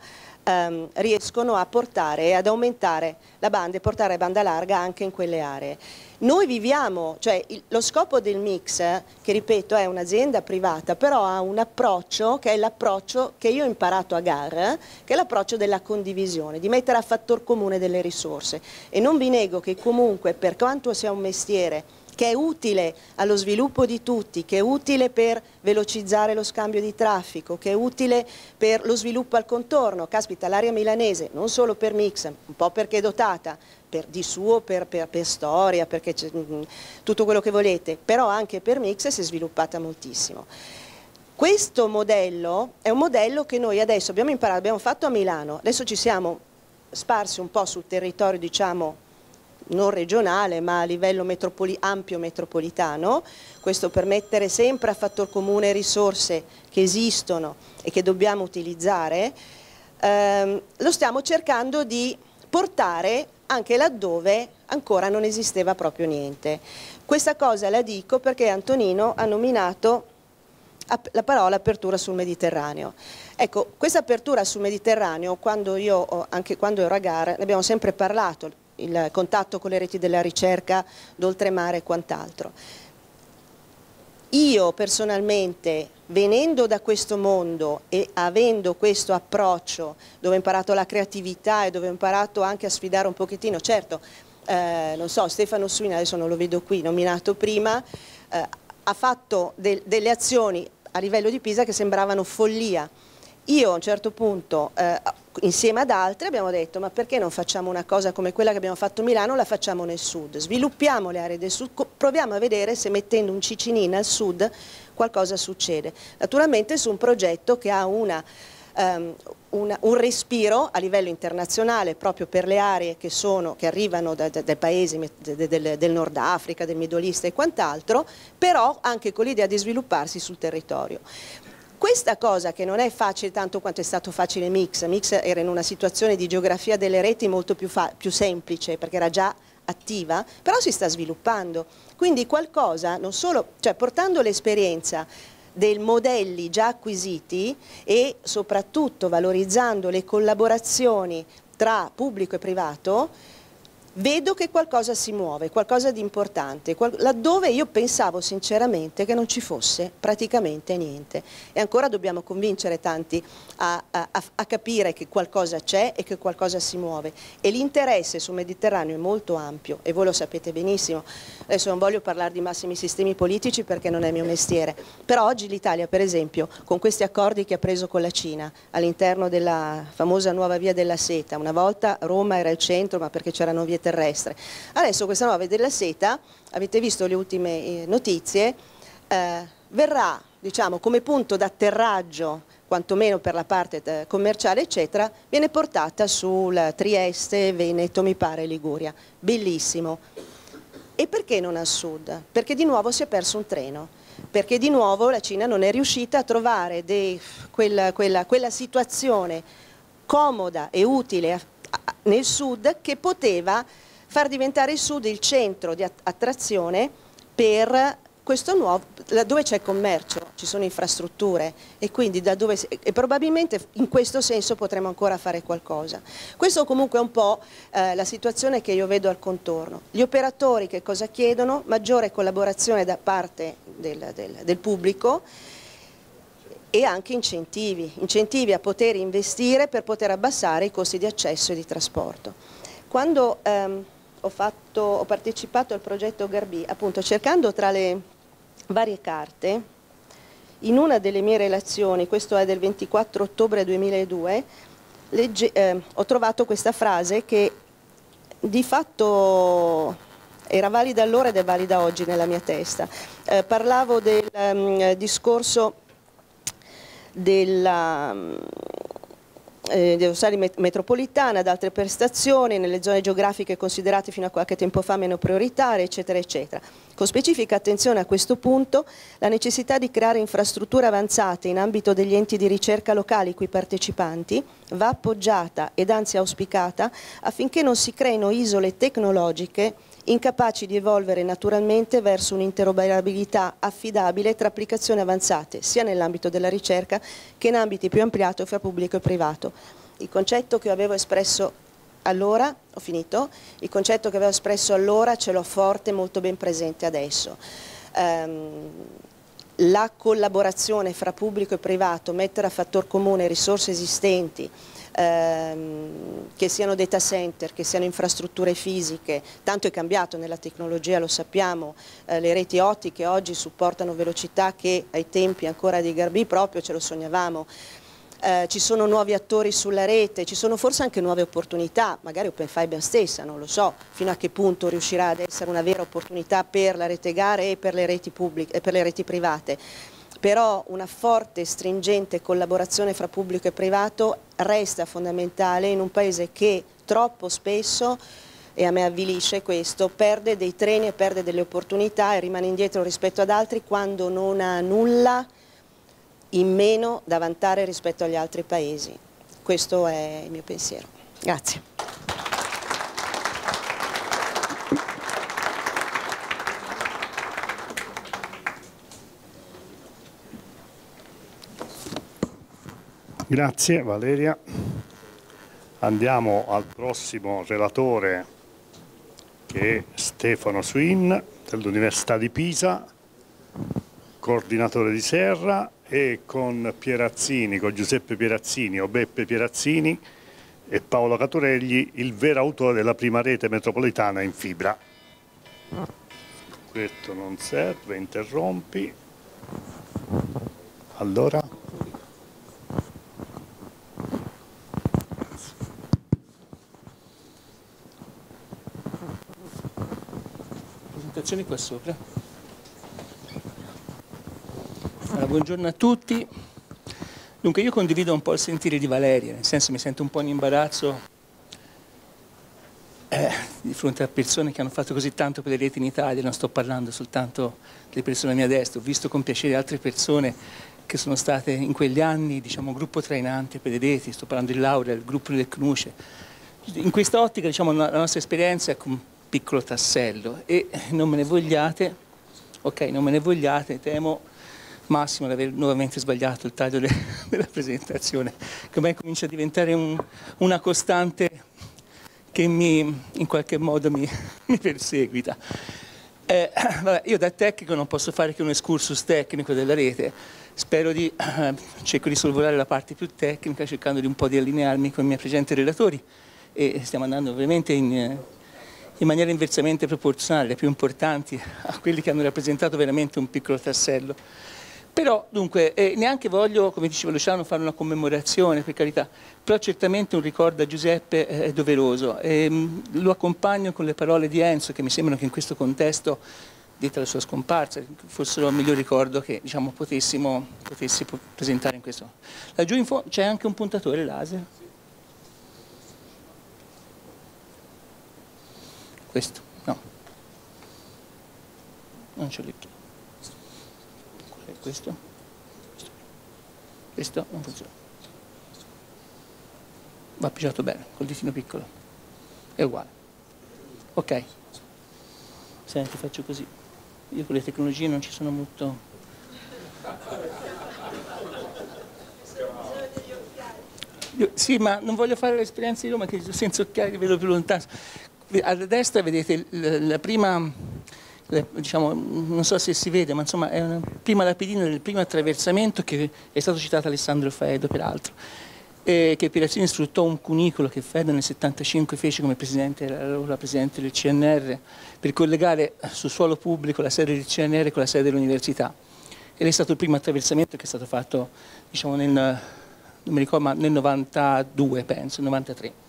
ehm, riescono a portare e ad aumentare la banda e portare banda larga anche in quelle aree. Noi viviamo, cioè il, lo scopo del Mix, che ripeto è un'azienda privata, però ha un approccio che è l'approccio che io ho imparato a GAR, che è l'approccio della condivisione, di mettere a fattor comune delle risorse. E non vi nego che comunque per quanto sia un mestiere che è utile allo sviluppo di tutti, che è utile per velocizzare lo scambio di traffico, che è utile per lo sviluppo al contorno. Caspita, l'area milanese, non solo per mix, un po' perché è dotata, per, di suo, per, per, per storia, perché mm, mm, tutto quello che volete, però anche per mix si è sviluppata moltissimo. Questo modello è un modello che noi adesso abbiamo imparato, abbiamo fatto a Milano, adesso ci siamo sparsi un po' sul territorio diciamo non regionale ma a livello metropoli ampio metropolitano, questo per mettere sempre a fattor comune risorse che esistono e che dobbiamo utilizzare, ehm, lo stiamo cercando di portare anche laddove ancora non esisteva proprio niente. Questa cosa la dico perché Antonino ha nominato la parola apertura sul Mediterraneo. Ecco, questa apertura sul Mediterraneo, quando io, anche quando ero a gara, ne abbiamo sempre parlato, il contatto con le reti della ricerca d'oltremare e quant'altro. Io personalmente, venendo da questo mondo e avendo questo approccio dove ho imparato la creatività e dove ho imparato anche a sfidare un pochettino, certo, eh, non so, Stefano Suina, adesso non lo vedo qui, nominato prima, eh, ha fatto de delle azioni a livello di Pisa che sembravano follia. Io a un certo punto eh, insieme ad altri abbiamo detto ma perché non facciamo una cosa come quella che abbiamo fatto a Milano, la facciamo nel sud, sviluppiamo le aree del sud, proviamo a vedere se mettendo un cicinino al sud qualcosa succede. Naturalmente su un progetto che ha una, um, una, un respiro a livello internazionale proprio per le aree che, sono, che arrivano dai da, da paesi del, del, Nord Africa, del Middle East e quant'altro, però anche con l'idea di svilupparsi sul territorio. Questa cosa che non è facile tanto quanto è stato facile Mix, Mix era in una situazione di geografia delle reti molto più, più semplice perché era già attiva, però si sta sviluppando. Quindi qualcosa, non solo, cioè portando l'esperienza dei modelli già acquisiti e soprattutto valorizzando le collaborazioni tra pubblico e privato, vedo che qualcosa si muove, qualcosa di importante, qual laddove io pensavo sinceramente che non ci fosse praticamente niente. E ancora dobbiamo convincere tanti a, a, a capire che qualcosa c'è e che qualcosa si muove. E l'interesse sul Mediterraneo è molto ampio e voi lo sapete benissimo. Adesso non voglio parlare di massimi sistemi politici perché non è mio mestiere, però oggi l'Italia per esempio con questi accordi che ha preso con la Cina all'interno della famosa nuova via della seta, una volta Roma era il centro ma perché c'erano vietate terrestre. Adesso questa nuova della seta, avete visto le ultime eh, notizie, eh, verrà diciamo, come punto d'atterraggio quantomeno per la parte eh, commerciale, eccetera, viene portata sul Trieste, Veneto, mi pare, Liguria. Bellissimo. E perché non al sud? Perché di nuovo si è perso un treno, perché di nuovo la Cina non è riuscita a trovare dei, quella, quella, quella situazione comoda e utile nel sud che poteva far diventare il sud il centro di attrazione per questo nuovo, dove c'è commercio, ci sono infrastrutture e quindi da dove, e probabilmente in questo senso potremo ancora fare qualcosa. Questo comunque è un po' eh, la situazione che io vedo al contorno. Gli operatori che cosa chiedono? Maggiore collaborazione da parte del, del, del pubblico e anche incentivi, incentivi a poter investire per poter abbassare i costi di accesso e di trasporto. Quando ehm, ho, fatto, ho partecipato al progetto Garbi, appunto cercando tra le varie carte, in una delle mie relazioni, questo è del 24 ottobre 2002, legge, eh, ho trovato questa frase che di fatto era valida allora ed è valida oggi nella mia testa. Eh, parlavo del um, discorso della, eh, dell'Ossari metropolitana, ad altre prestazioni, nelle zone geografiche considerate fino a qualche tempo fa meno prioritarie, eccetera, eccetera. Con specifica attenzione a questo punto, la necessità di creare infrastrutture avanzate in ambito degli enti di ricerca locali cui partecipanti va appoggiata ed anzi auspicata affinché non si creino isole tecnologiche incapaci di evolvere naturalmente verso un'interoperabilità affidabile tra applicazioni avanzate, sia nell'ambito della ricerca che in ambiti più ampliati fra pubblico e privato. Il concetto che avevo espresso allora, ho finito, il concetto che avevo espresso allora ce l'ho forte e molto ben presente adesso. Um, la collaborazione fra pubblico e privato, mettere a fattor comune risorse esistenti, ehm, che siano data center, che siano infrastrutture fisiche, tanto è cambiato nella tecnologia, lo sappiamo, eh, le reti ottiche oggi supportano velocità che ai tempi ancora di Garbi proprio ce lo sognavamo. Eh, ci sono nuovi attori sulla rete, ci sono forse anche nuove opportunità, magari Open Fiber stessa, non lo so, fino a che punto riuscirà ad essere una vera opportunità per la rete gare e per le reti, pubbliche, per le reti private però una forte e stringente collaborazione fra pubblico e privato resta fondamentale in un paese che troppo spesso e a me avvilisce questo, perde dei treni e perde delle opportunità e rimane indietro rispetto ad altri quando non ha nulla in meno da vantare rispetto agli altri paesi. Questo è il mio pensiero. Grazie. Grazie Valeria. Andiamo al prossimo relatore che è Stefano Swin dell'Università di Pisa, coordinatore di Serra e con Pierazzini, con Giuseppe Pierazzini o Beppe Pierazzini e Paolo Caturegli, il vero autore della prima rete metropolitana in fibra. Questo non serve, interrompi. Allora indicazioni qua sopra. Allora, buongiorno a tutti. Dunque io condivido un po' il sentire di Valeria, nel senso mi sento un po' in imbarazzo eh, di fronte a persone che hanno fatto così tanto per le reti in Italia, non sto parlando soltanto delle persone a mia destra, ho visto con piacere altre persone che sono state in quegli anni, diciamo, gruppo trainante per le reti, sto parlando di Laurel, il gruppo del CNUCE. In questa ottica, diciamo, la nostra esperienza è piccolo tassello e non me ne vogliate, ok, non me ne vogliate, temo Massimo di aver nuovamente sbagliato il taglio de [LAUGHS] della presentazione, che ormai comincia a diventare un, una costante che mi, in qualche modo mi, [LAUGHS] mi perseguita. Eh, [CLEARS THROAT] vabbè, io da tecnico non posso fare che un excursus tecnico della rete, spero di, eh, cerco di sorvolare la parte più tecnica cercando di un po' di allinearmi con i miei presenti relatori e stiamo andando ovviamente in... Eh, in maniera inversamente proporzionale, le più importanti a quelli che hanno rappresentato veramente un piccolo tassello. Però, dunque, eh, neanche voglio, come diceva Luciano, fare una commemorazione, per carità, però certamente un ricordo a Giuseppe è doveroso. E, ehm, lo accompagno con le parole di Enzo, che mi sembrano che in questo contesto, detta la sua scomparsa, fossero il miglior ricordo che diciamo, potessimo, potessi presentare in questo. Laggiù in fondo c'è anche un puntatore laser. questo, no. Non ce l'ho più. Questo. questo. Questo non funziona. Va appoggiato bene, col ditino piccolo. È uguale. Ok. Senti, faccio così. Io con le tecnologie non ci sono molto... Io, sì, ma non voglio fare l'esperienza di Roma che senza occhiali vedo più lontano a destra vedete la prima, diciamo, non so se si vede, ma insomma è una prima lapidina del primo attraversamento che è stato citato Alessandro Faedo peraltro, eh, che Pirazzini sfruttò un cunicolo che Faedo nel 1975 fece come presidente, allora presidente del CNR, per collegare sul suolo pubblico la sede del CNR con la sede dell'università. Ed è stato il primo attraversamento che è stato fatto diciamo, nel, non mi ricordo, ma nel 92 penso, 93.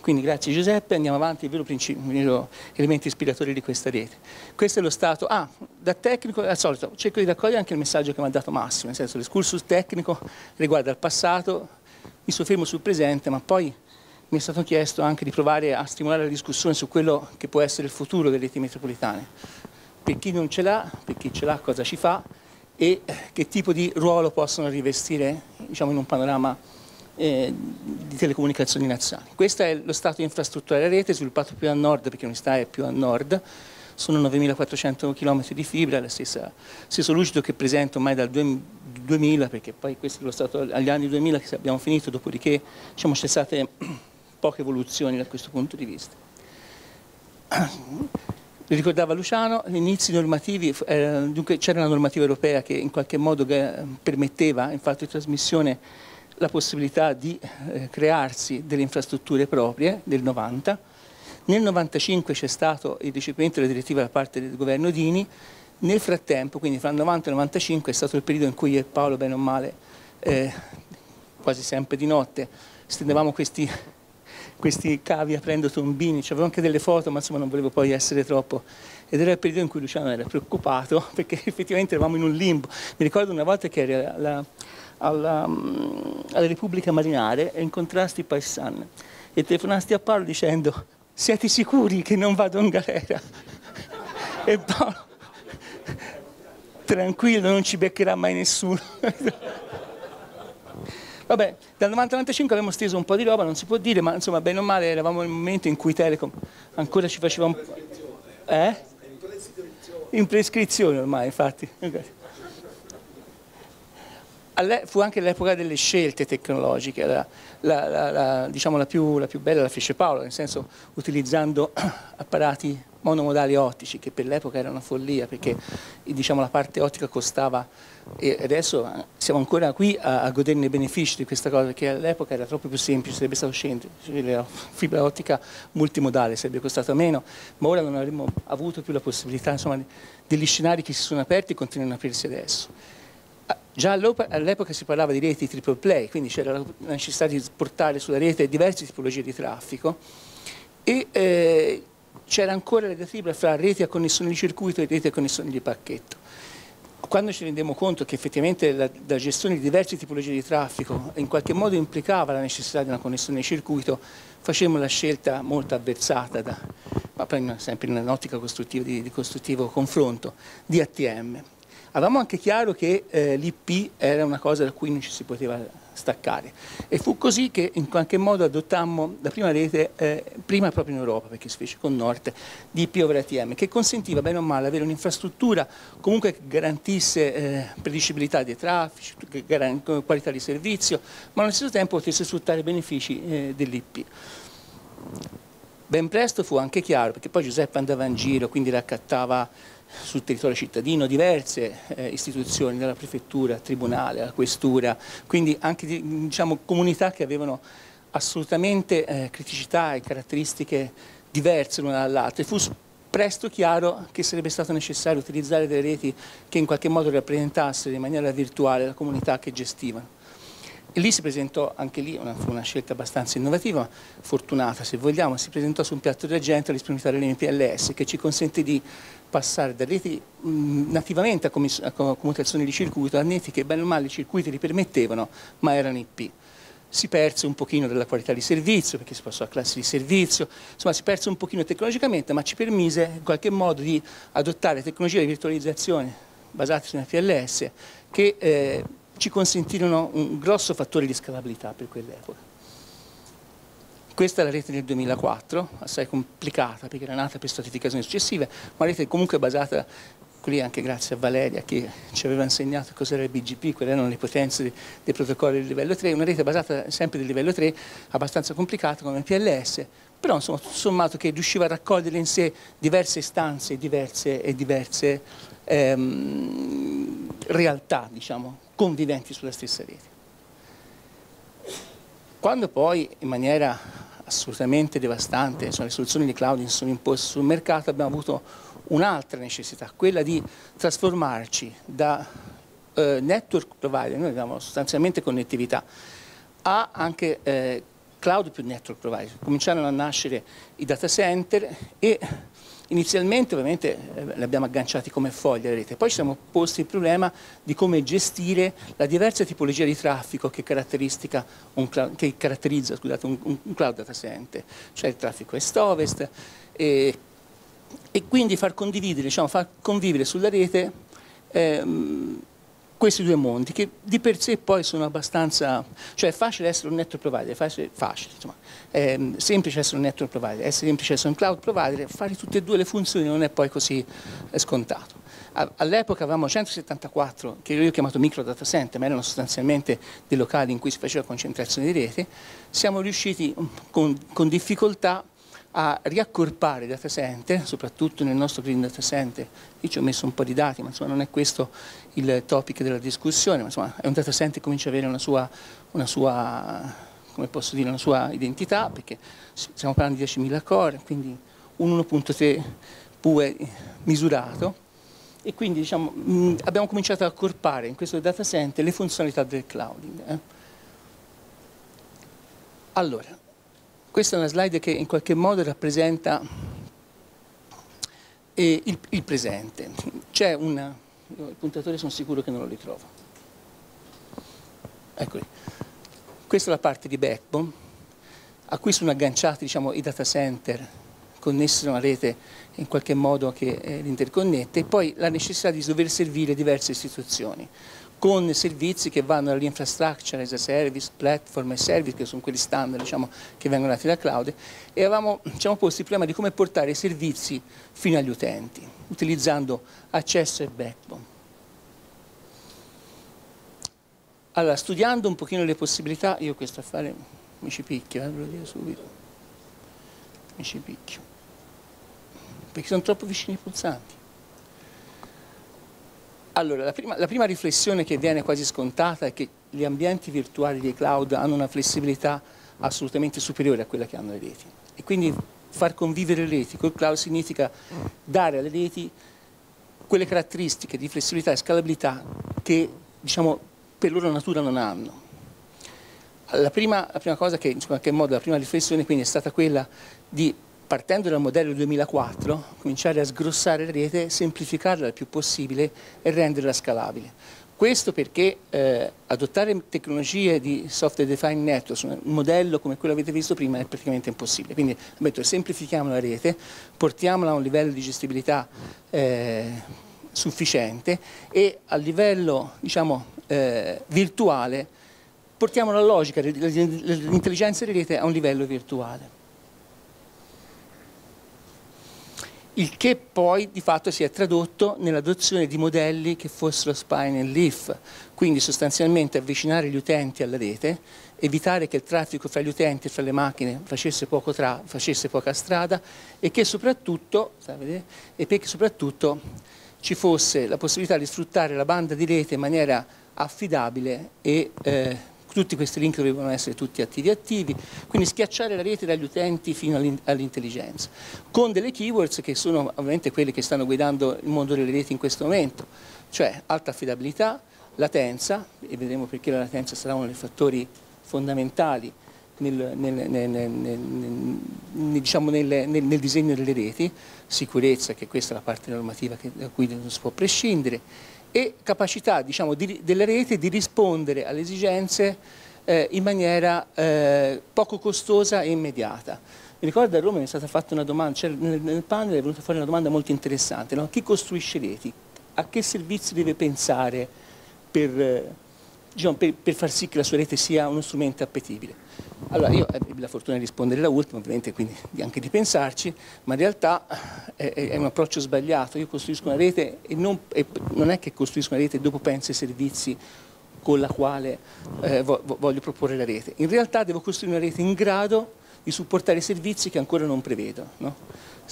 Quindi grazie Giuseppe, andiamo avanti, il vero, vero elemento ispiratore di questa rete. Questo è lo stato, ah, da tecnico, al solito, cerco di raccogliere anche il messaggio che mi ha dato Massimo, nel senso l'escursus tecnico riguarda il passato, mi soffermo sul presente, ma poi mi è stato chiesto anche di provare a stimolare la discussione su quello che può essere il futuro delle reti metropolitane. Per chi non ce l'ha, per chi ce l'ha cosa ci fa e che tipo di ruolo possono rivestire diciamo, in un panorama eh, di telecomunicazioni nazionali. Questo è lo stato infrastrutturale della rete, sviluppato più a nord perché l'unità è più a nord, sono 9.400 km di fibra, lo stesso lucido che presento mai dal 2000, perché poi questo è lo stato agli anni 2000 che abbiamo finito, dopodiché diciamo, c'è state [CLEARS THROAT] poche evoluzioni da questo punto di vista. Lo ricordava Luciano, gli inizi normativi, eh, dunque c'era una normativa europea che in qualche modo eh, permetteva infatti trasmissione la possibilità di eh, crearsi delle infrastrutture proprie del 90. Nel 95 c'è stato il ricepimento della direttiva da parte del governo Dini. Nel frattempo, quindi fra il 90 e il 95, è stato il periodo in cui io e Paolo, bene o male, eh, quasi sempre di notte, stendevamo questi, questi cavi aprendo tombini. C'avevo anche delle foto, ma insomma non volevo poi essere troppo ed era il periodo in cui Luciano era preoccupato [LAUGHS] perché effettivamente eravamo in un limbo. Mi ricordo una volta che era la, alla, mm, alla Repubblica Marinare e incontrasti Paessan e telefonasti a Paolo dicendo siete sicuri che non vado in galera? e Paolo tranquillo non ci beccherà mai nessuno Vabbè, dal 95 abbiamo steso un po' di roba, non si può dire, ma insomma, bene o male, eravamo nel momento in cui Telecom ancora ci faceva un po'. Eh? In prescrizione ormai, infatti. Okay fu anche l'epoca delle scelte tecnologiche, la, la, la, diciamo la più, la più bella la fece Paolo, nel senso utilizzando [CLEARS THROAT] apparati monomodali ottici che per l'epoca era una follia perché diciamo, la parte ottica costava e adesso eh, siamo ancora qui a, a goderne i benefici di questa cosa perché all'epoca era troppo più semplice, sarebbe stato scendere la fibra ottica multimodale sarebbe costata meno, ma ora non avremmo avuto più la possibilità insomma, degli scenari che si sono aperti e continuano ad aprirsi adesso. Già all'epoca si parlava di reti triple play, quindi c'era la necessità di portare sulla rete diverse tipologie di traffico e eh, c'era ancora la diatriba fra reti a connessione di circuito e reti a connessione di pacchetto. Quando ci rendiamo conto che effettivamente la, la gestione di diverse tipologie di traffico in qualche modo implicava la necessità di una connessione di circuito, facemmo la scelta molto avversata, da, ma sempre in un'ottica di, di costruttivo confronto, di ATM. Avevamo anche chiaro che eh, l'IP era una cosa da cui non ci si poteva staccare e fu così che in qualche modo adottammo la prima rete, eh, prima proprio in Europa perché si fece con Norte, di IP over ATM che consentiva bene o male avere un'infrastruttura comunque che garantisse eh, predicibilità dei traffici, qualità di servizio, ma allo stesso tempo potesse sfruttare i benefici eh, dell'IP. Ben presto fu anche chiaro, perché poi Giuseppe andava in giro, quindi raccattava sul territorio cittadino diverse eh, istituzioni, dalla prefettura, al tribunale, alla questura, quindi anche diciamo, comunità che avevano assolutamente eh, criticità e caratteristiche diverse l'una dall'altra. Fu presto chiaro che sarebbe stato necessario utilizzare delle reti che in qualche modo rappresentassero in maniera virtuale la comunità che gestivano. E lì si presentò, anche lì una, fu una scelta abbastanza innovativa, fortunata se vogliamo, si presentò su un piatto d'argento l'esprimitario dell'MPLS che ci consente di passare da reti nativamente a, a, commutazione di circuito a reti che bene o male i circuiti li permettevano, ma erano IP. Si perse un pochino della qualità di servizio, perché si passò a classi di servizio, insomma si perse un pochino tecnologicamente, ma ci permise in qualche modo di adottare tecnologie di virtualizzazione basate su FLS che eh, ci consentirono un grosso fattore di scalabilità per quell'epoca. Questa è la rete del 2004, assai complicata perché era nata per stratificazioni successive, ma la rete comunque basata qui anche grazie a Valeria che ci aveva insegnato cos'era il BGP, quali erano le potenze dei protocolli del livello 3, una rete basata sempre del livello 3, abbastanza complicata come PLS, però insomma tutto sommato che riusciva a raccogliere in sé diverse istanze diverse, e diverse ehm, realtà, diciamo, conviventi sulla stessa rete. Quando poi in maniera assolutamente devastante, insomma, le soluzioni di cloud sono imposte sul mercato, abbiamo avuto un'altra necessità, quella di trasformarci da eh, network provider, noi abbiamo sostanzialmente connettività, a anche eh, cloud più network provider. Cominciarono a nascere i data center e Inizialmente ovviamente eh, le abbiamo agganciate come foglie alla rete, poi ci siamo posti il problema di come gestire la diversa tipologia di traffico che, un, che caratterizza scusate, un, un, cloud data center, cioè il traffico est-ovest e, e, quindi far condividere, diciamo, far convivere sulla rete ehm, questi due mondi che di per sé poi sono abbastanza, cioè è facile essere un network provider, facile, facile insomma, è ehm, semplice essere un network provider, è semplice essere un cloud provider, fare tutte e due le funzioni non è poi così eh, scontato. All'epoca avevamo 174, che io ho chiamato micro data center, ma erano sostanzialmente dei locali in cui si faceva concentrazione di rete, siamo riusciti mm, con, con difficoltà a riaccorpare i data center, soprattutto nel nostro green data center, lì ci ho messo un po' di dati, ma insomma non è questo il topic della discussione, ma insomma è un data center che comincia ad avere una sua, una sua, come posso dire, una sua identità, perché stiamo parlando di 10.000 core, quindi un 1.3 PUE misurato, e quindi diciamo, mh, abbiamo cominciato a accorpare in questo data center le funzionalità del clouding. Eh. Allora, questa è una slide che in qualche modo rappresenta eh, il, il, presente. C'è un il puntatore sono sicuro che non lo ritrovo. Eccoli. Questa è la parte di backbone a cui sono agganciati diciamo, i data center connessi a una rete in qualche modo che eh, li interconnette e poi la necessità di dover servire diverse istituzioni con servizi che vanno all'infrastructure as a service, platform as a service, che sono quelli standard diciamo, che vengono dati da cloud, e avevamo diciamo, posto il problema di come portare i servizi fino agli utenti, utilizzando accesso e backbone. Allora, studiando un pochino le possibilità, io questo affare mi ci picchio, eh, ve lo dico subito, mi ci picchio, perché sono troppo vicini ai pulsanti. Allora, la prima, la prima, riflessione che viene quasi scontata è che gli ambienti virtuali dei cloud hanno una flessibilità assolutamente superiore a quella che hanno le reti. E quindi far convivere le reti col cloud significa dare alle reti quelle caratteristiche di flessibilità e scalabilità che diciamo, per loro natura non hanno. La prima, la prima cosa che, in qualche modo, la prima riflessione quindi è stata quella di partendo dal modello 2004, cominciare a sgrossare la rete, semplificarla il più possibile e renderla scalabile. Questo perché eh, adottare tecnologie di software defined network su un modello come quello che avete visto prima è praticamente impossibile. Quindi detto, semplifichiamo la rete, portiamola a un livello di gestibilità eh, sufficiente e a livello diciamo, eh, virtuale portiamo la logica, l'intelligenza di rete a un livello virtuale. il che poi di fatto si è tradotto nell'adozione di modelli che fossero spine e leaf, quindi sostanzialmente avvicinare gli utenti alla rete, evitare che il traffico fra gli utenti e fra le macchine facesse, tra, facesse poca strada e che soprattutto, e perché soprattutto ci fosse la possibilità di sfruttare la banda di rete in maniera affidabile e eh, tutti questi link dovevano essere tutti attivi attivi, quindi schiacciare la rete dagli utenti fino all'intelligenza, con delle keywords che sono ovviamente quelle che stanno guidando il mondo delle reti in questo momento, cioè alta affidabilità, latenza, e vedremo perché la latenza sarà uno dei fattori fondamentali nel, nel, nel, diciamo nel, disegno delle reti, sicurezza, che questa è la parte normativa che, da cui non si può prescindere, e capacità diciamo, di, della rete di rispondere alle esigenze eh, in maniera eh, poco costosa e immediata. Mi ricordo a Roma mi è stata fatta una domanda, cioè nel, nel, panel è venuta fuori una domanda molto interessante, no? chi costruisce reti? A che servizi deve pensare per, eh, diciamo, per, per far sì che la sua rete sia uno strumento appetibile? Allora, io ebbi eh, la fortuna di rispondere l'ultima, ovviamente quindi anche di pensarci, ma in realtà eh, è, è, un approccio sbagliato. Io costruisco una rete e non, e non, è che costruisco una rete e dopo penso ai servizi con la quale eh, voglio proporre la rete. In realtà devo costruire una rete in grado di supportare servizi che ancora non prevedo, no?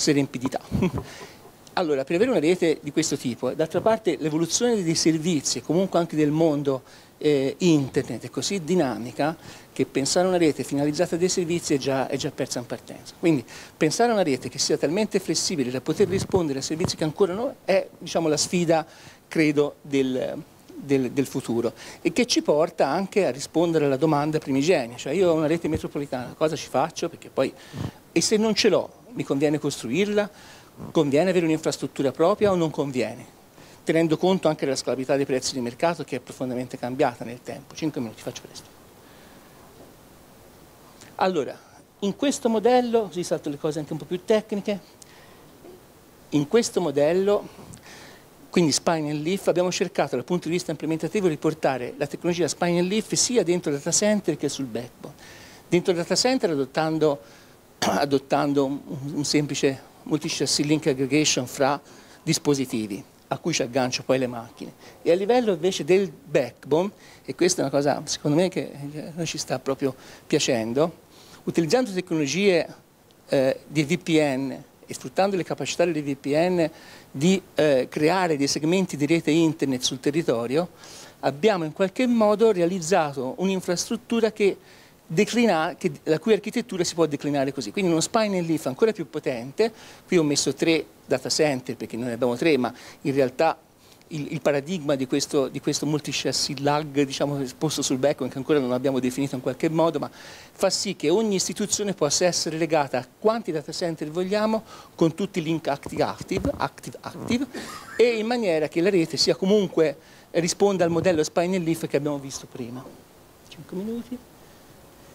riempidità. [LAUGHS] Allora, per avere una rete di questo tipo, d'altra parte l'evoluzione dei servizi e comunque anche del mondo eh, internet è così dinamica che pensare a una rete finalizzata dei servizi è già, è già persa in partenza. Quindi pensare a una rete che sia talmente flessibile da poter rispondere a servizi che ancora non è diciamo, la sfida, credo, del, del, del, futuro e che ci porta anche a rispondere alla domanda primigenia, cioè io ho una rete metropolitana, cosa ci faccio? Perché poi, e se non ce l'ho, mi conviene costruirla? Conviene avere un'infrastruttura propria o non conviene? Tenendo conto anche della scalabilità dei prezzi di mercato che è profondamente cambiata nel tempo. 5 minuti, faccio presto. Allora, in questo modello, così salto le cose anche un po' più tecniche, in questo modello quindi Spine and Leaf, abbiamo cercato dal punto di vista implementativo di portare la tecnologia Spine and Leaf sia dentro il data center che sul backbone. Dentro il data center adottando, [CLEARS THROAT] adottando un, semplice multi-chassis link aggregation fra dispositivi a cui ci aggancio poi le macchine. E a livello invece del backbone, e questa è una cosa secondo me che eh, non ci sta proprio piacendo, utilizzando tecnologie eh, di VPN e sfruttando le capacità delle VPN di eh, creare dei segmenti di rete internet sul territorio, abbiamo in qualche modo realizzato un'infrastruttura che Declina, che, la cui architettura si può declinare così. Quindi uno spine leaf ancora più potente, qui ho messo tre data center perché noi ne abbiamo tre, ma in realtà il, il paradigma di questo, di questo lag diciamo, posto sul backbone, che ancora non abbiamo definito in qualche modo, ma fa sì che ogni istituzione possa essere legata a quanti data center vogliamo con tutti i link active-active active, e in maniera che la rete sia comunque risponda al modello spine leaf che abbiamo visto prima. 5 minuti.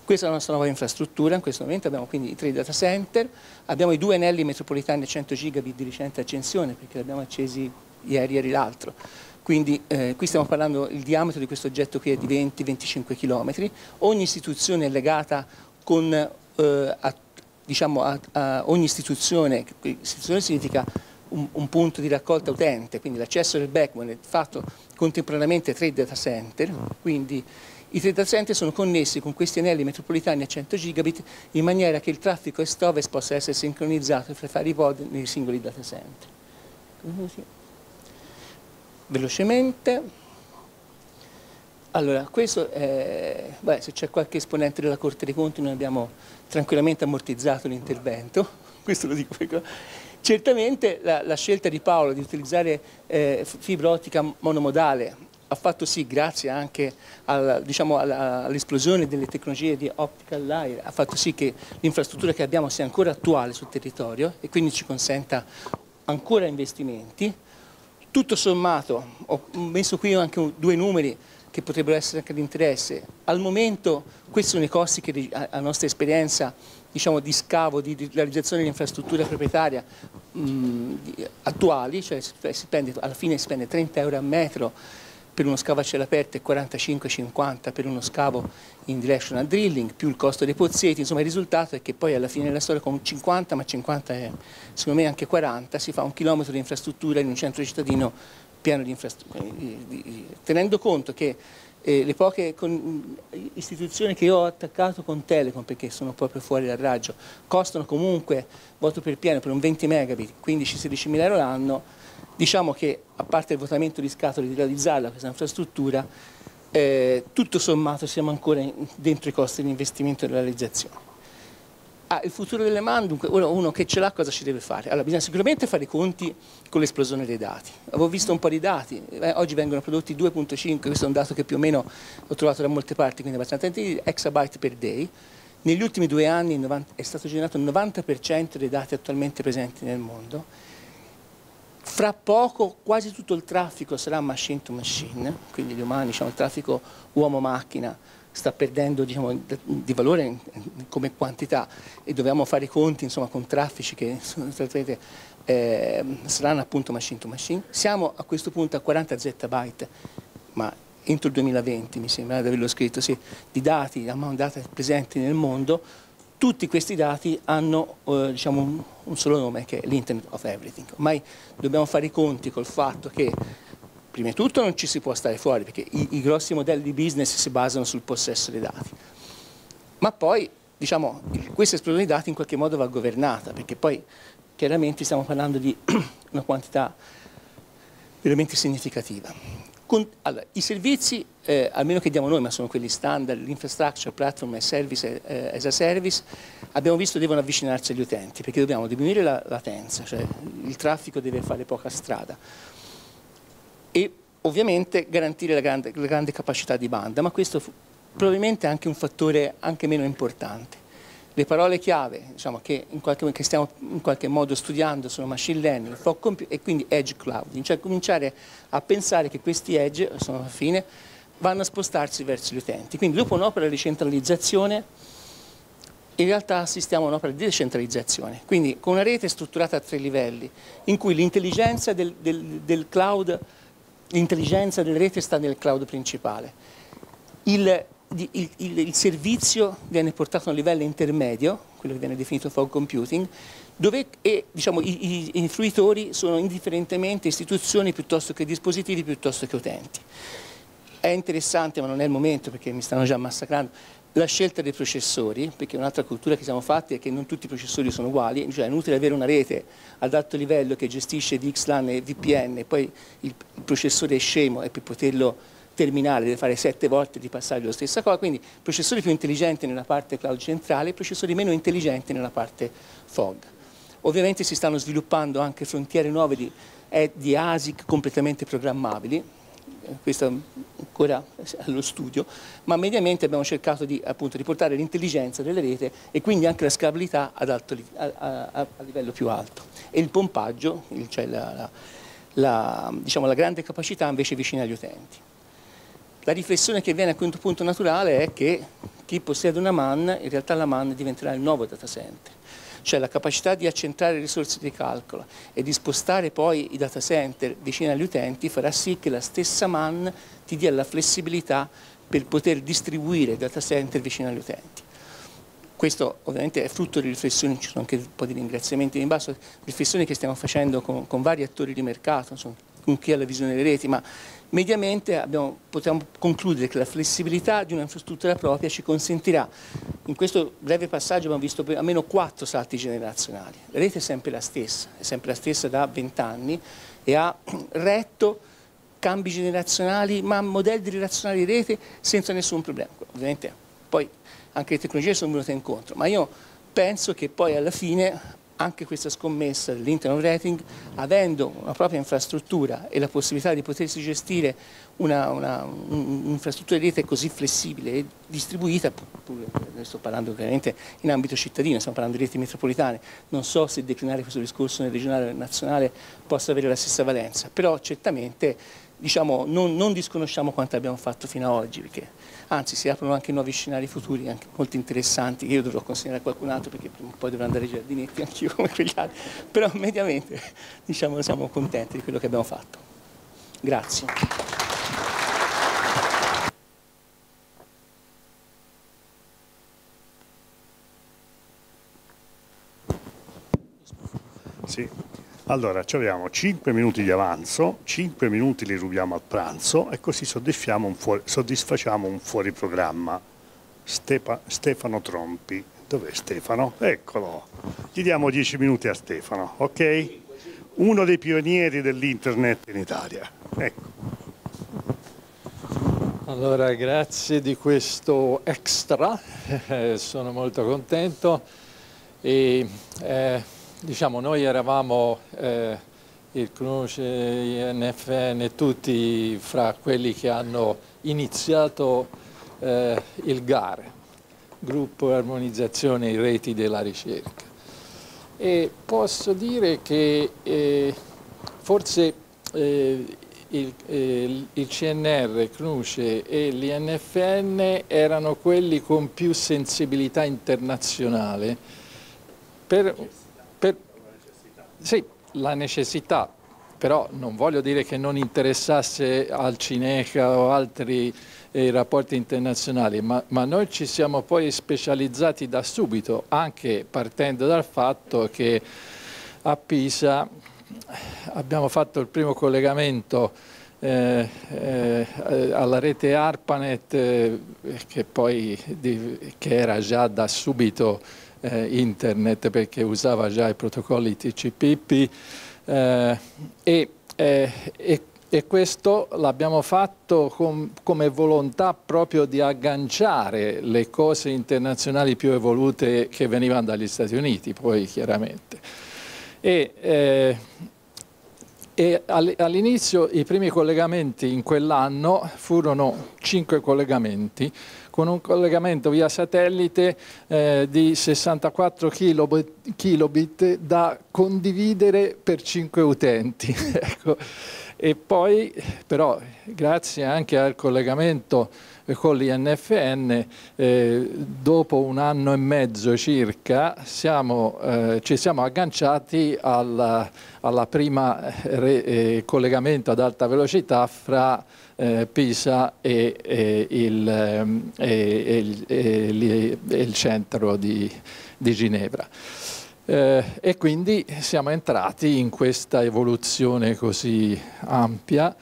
Questa è la nostra nuova infrastruttura, in questo momento abbiamo quindi i tre data center, abbiamo i due anelli metropolitani a 100 gigabit di recente accensione perché li abbiamo accesi ieri, ieri l'altro. Quindi eh, qui stiamo parlando, il diametro di questo oggetto qui è di 20-25 km, ogni istituzione è legata con, eh, a, diciamo, a, a ogni istituzione, istituzione significa un, un, punto di raccolta utente, quindi l'accesso del backbone è fatto contemporaneamente tre data center, quindi i tre data center sono connessi con questi anelli metropolitani a 100 gigabit in maniera che il traffico est-ovest possa essere sincronizzato fra i vari pod nei singoli data center velocemente. Allora, questo è, beh, se c'è qualche esponente della Corte dei Conti noi abbiamo tranquillamente ammortizzato l'intervento, [LAUGHS] questo lo dico perché... Certamente la, la, scelta di Paolo di utilizzare eh, fibra ottica monomodale ha fatto sì, grazie anche al, diciamo, all'esplosione delle tecnologie di optical layer, ha fatto sì che l'infrastruttura che abbiamo sia ancora attuale sul territorio e quindi ci consenta ancora investimenti, tutto sommato, ho messo qui anche due numeri che potrebbero essere anche di interesse. Al momento questi sono i costi che a nostra esperienza diciamo, di scavo, di, di realizzazione dell'infrastruttura proprietaria mh, attuali, cioè si, prende, alla fine si spende 30 euro a metro per uno scavo a cielo aperto è 45-50 per uno scavo in directional drilling, più il costo dei pozzetti, insomma il risultato è che poi alla fine della storia con 50, ma 50 è secondo me anche 40, si fa un chilometro di infrastruttura in un centro cittadino pieno di infrastrutture, eh, tenendo conto che eh, le poche con, istituzioni che io ho attaccato con Telecom, perché sono proprio fuori dal raggio, costano comunque, voto per pieno, per un 20 megabit, 15-16 mila euro l'anno, Diciamo che, a parte il votamento di scatole di realizzarla questa infrastruttura, eh, tutto sommato siamo ancora in, dentro i costi di investimento e realizzazione. Ah, il futuro delle MAN, dunque, uno, uno che ce l'ha cosa ci deve fare? Allora, bisogna sicuramente fare i conti con l'esplosione dei dati. Avevo visto un po' di dati, eh, oggi vengono prodotti 2.5, questo è un dato che più o meno ho trovato da molte parti, quindi abbastanza attenti, exabyte per day. Negli ultimi due anni 90, è stato generato il 90% dei dati attualmente presenti nel mondo fra poco quasi tutto il traffico sarà machine to machine, quindi domani diciamo, il traffico uomo-macchina sta perdendo diciamo, di valore come quantità e dobbiamo fare i conti insomma, con traffici che [LAUGHS] eh, saranno appunto machine to machine. Siamo a questo punto a 40 zettabyte, ma entro il 2020 mi sembra di averlo scritto, sì, di dati, data presenti nel mondo tutti questi dati hanno eh, diciamo un, un, solo nome che è l'Internet of Everything. Ormai dobbiamo fare i conti col fatto che prima di tutto non ci si può stare fuori perché i, i grossi modelli di business si basano sul possesso dei dati. Ma poi diciamo, questa esplosione dei dati in qualche modo va governata perché poi chiaramente stiamo parlando di [CLEARS THROAT] una quantità veramente significativa. Con, allora, I servizi eh, almeno che diamo noi, ma sono quelli standard, l'infrastructure, platform e service eh, as a service, abbiamo visto che devono avvicinarsi agli utenti, perché dobbiamo diminuire la latenza, cioè il traffico deve fare poca strada. E ovviamente garantire la grande, la grande capacità di banda, ma questo probabilmente è anche un fattore anche meno importante. Le parole chiave diciamo, che, qualche, che, stiamo in qualche modo studiando sono machine learning, fog computer e quindi edge cloud, cioè cominciare a pensare che questi edge, sono alla fine, vanno a spostarsi verso gli utenti. Quindi dopo un'opera di centralizzazione in realtà assistiamo a un'opera di decentralizzazione, quindi con una rete strutturata a tre livelli, in cui l'intelligenza del, del, del cloud, l'intelligenza della rete sta nel cloud principale. Il, il, il, il, servizio viene portato a un livello intermedio, quello che viene definito fog computing, dove e, diciamo, i, i fruitori sono indifferentemente istituzioni piuttosto che dispositivi piuttosto che utenti. È interessante, ma non è il momento perché mi stanno già massacrando, la scelta dei processori, perché un'altra cultura che siamo fatti è che non tutti i processori sono uguali, cioè è inutile avere una rete ad alto livello che gestisce VXLAN e VPN, poi il, processore è scemo e per poterlo terminare deve fare sette volte di passaggio la stessa cosa, quindi processori più intelligenti nella parte cloud centrale, e processori meno intelligenti nella parte FOG. Ovviamente si stanno sviluppando anche frontiere nuove di, eh, di ASIC completamente programmabili, questo ancora allo studio, ma mediamente abbiamo cercato di, appunto, di portare l'intelligenza delle rete e quindi anche la scalabilità ad alto, a, a, a livello più alto. E il pompaggio, cioè la, la, la, diciamo, la grande capacità invece vicina agli utenti. La riflessione che viene a questo punto naturale è che chi possiede una MAN, in realtà la MAN diventerà il nuovo data center cioè la capacità di accentrare risorse di calcolo e di spostare poi i data center vicino agli utenti farà sì che la stessa MAN ti dia la flessibilità per poter distribuire i data center vicino agli utenti. Questo ovviamente è frutto di riflessioni, ci sono anche un po' di ringraziamenti in basso, riflessioni che stiamo facendo con, con vari attori di mercato, insomma, con chi ha la visione delle reti, ma Mediamente abbiamo, possiamo concludere che la flessibilità di un'infrastruttura propria ci consentirà, in questo breve passaggio abbiamo visto almeno quattro salti generazionali, la rete è sempre la stessa, è sempre la stessa da vent'anni e ha retto cambi generazionali ma modelli relazionali di rete senza nessun problema. Ovviamente poi anche le tecnologie sono venute incontro, ma io penso che poi alla fine anche questa scommessa dell'Internet Rating, avendo una propria infrastruttura e la possibilità di potersi gestire un'infrastruttura di rete così flessibile e distribuita, pure, sto parlando chiaramente in ambito cittadino, stiamo parlando di reti metropolitane, non so se declinare questo discorso nel regionale o nazionale possa avere la stessa valenza, però certamente diciamo, non, non disconosciamo quanto abbiamo fatto fino ad oggi, perché anzi si aprono anche nuovi scenari futuri, anche molto interessanti, che io dovrò consegnare a qualcun altro perché prima o poi dovrò andare ai giardinetti anch'io come quegli altri, però mediamente [LAUGHS] diciamo, siamo contenti di quello che abbiamo fatto. Grazie. Sì, allora, ci abbiamo 5 minuti di avanzo, 5 minuti li rubiamo al pranzo e così soddisfiamo un fuori, soddisfacciamo un fuori programma. Stepa, Stefano Trompi. Dov'è Stefano? Eccolo. Gli diamo 10 minuti a Stefano, ok? Uno dei pionieri dell'internet in Italia. Ecco. Allora, grazie di questo extra, [LAUGHS] eh, sono molto contento e eh, Diciamo, noi eravamo eh, il CNUS, INFN, tutti fra quelli che hanno iniziato eh, il GAR, Gruppo Armonizzazione e Reti della Ricerca. E posso dire che eh, forse eh, il, eh, il, CNR, CNUCE e l'INFN erano quelli con più sensibilità internazionale per sì, la necessità, però non voglio dire che non interessasse al Cineca o altri eh, rapporti internazionali, ma, ma, noi ci siamo poi specializzati da subito, anche partendo dal fatto che a Pisa abbiamo fatto il primo collegamento eh, eh, alla rete ARPANET eh, che poi che era già da subito eh, internet perché usava già i protocolli TCP eh, e, eh, e, e, questo l'abbiamo fatto com, come volontà proprio di agganciare le cose internazionali più evolute che venivano dagli Stati Uniti poi chiaramente. E, eh, e all'inizio i primi collegamenti in quell'anno furono cinque collegamenti con un collegamento via satellite eh, di 64 kilobit, kilobit, da condividere per 5 utenti. [LAUGHS] ecco. E poi però grazie anche al collegamento eh, con l'INFN, eh, dopo un anno e mezzo circa, siamo, eh, ci siamo agganciati al alla prima eh, re, eh, collegamento ad alta velocità fra eh, Pisa e, e, il, eh, e, e, il, centro di, di Ginevra. Eh, e quindi siamo entrati in questa evoluzione così ampia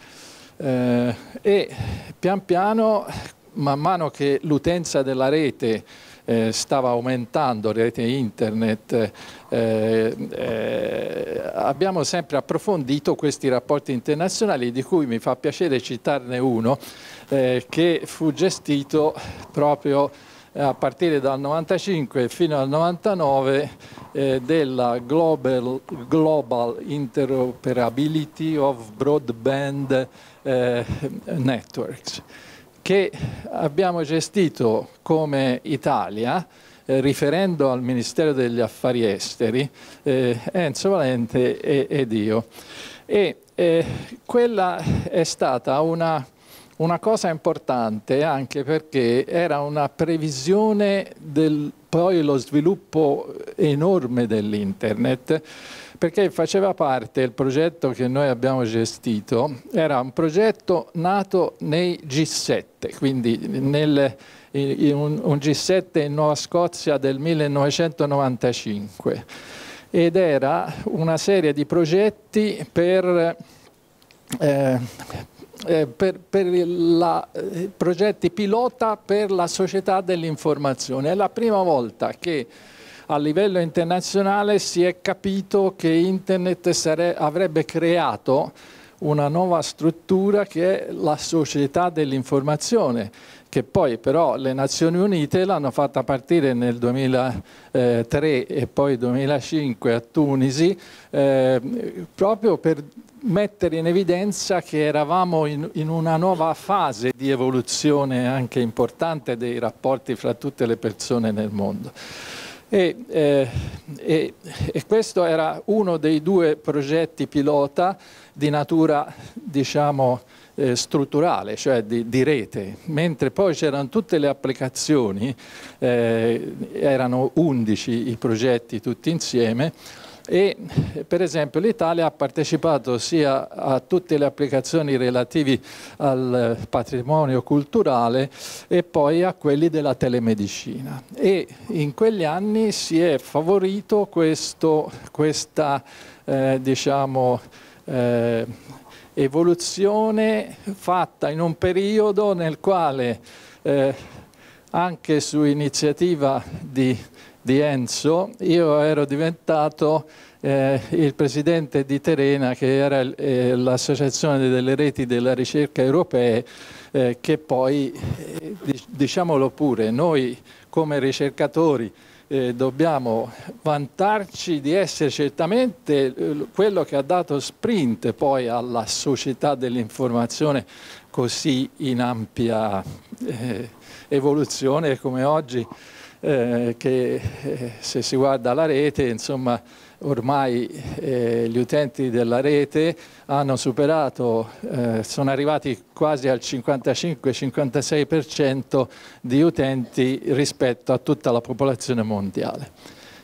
eh, e pian piano, man mano che l'utenza della rete eh, stava aumentando, la rete internet eh, eh, abbiamo sempre approfondito questi rapporti internazionali di cui mi fa piacere citarne uno eh, che fu gestito proprio a partire dal 95 fino al 99 eh, della Global, Global Interoperability of Broadband eh, Networks che abbiamo gestito come Italia eh, riferendo al Ministero degli Affari Esteri, eh, Enzo Valente e, ed io. E eh, quella è stata una, una cosa importante anche perché era una previsione del poi lo sviluppo enorme dell'internet perché faceva parte del progetto che noi abbiamo gestito, era un progetto nato nei G7, quindi nel, in un G7 in Nuova Scozia del 1995 ed era una serie di progetti per, eh, eh per, per la, eh, progetti pilota per la società dell'informazione. È la prima volta che a livello internazionale si è capito che Internet avrebbe creato una nuova struttura che è la società dell'informazione, che poi però le Nazioni Unite l'hanno fatta partire nel 2003 eh, e poi 2005 a Tunisi, eh, proprio per mettere in evidenza che eravamo in, in, una nuova fase di evoluzione anche importante dei rapporti fra tutte le persone nel mondo. E, eh, e, e, questo era uno dei due progetti pilota di natura diciamo, eh, strutturale, cioè di, di, rete, mentre poi c'erano tutte le applicazioni, eh, erano 11 i progetti tutti insieme, e per esempio l'Italia ha partecipato sia a tutte le applicazioni relative al patrimonio culturale e poi a quelli della telemedicina e in quegli anni si è favorito questo, questa eh, diciamo, eh, evoluzione fatta in un periodo nel quale eh, anche su iniziativa di di Enzo, io ero diventato eh, il presidente di Terena, che era eh, l'associazione delle reti della ricerca europee, eh, che poi, eh, diciamolo pure, noi come ricercatori eh, dobbiamo vantarci di essere certamente quello che ha dato sprint poi alla società dell'informazione così in ampia evoluzione come oggi eh, che eh, se si guarda la rete, insomma, ormai eh, gli utenti della rete hanno superato, eh, sono arrivati quasi al 55-56% di utenti rispetto a tutta la popolazione mondiale.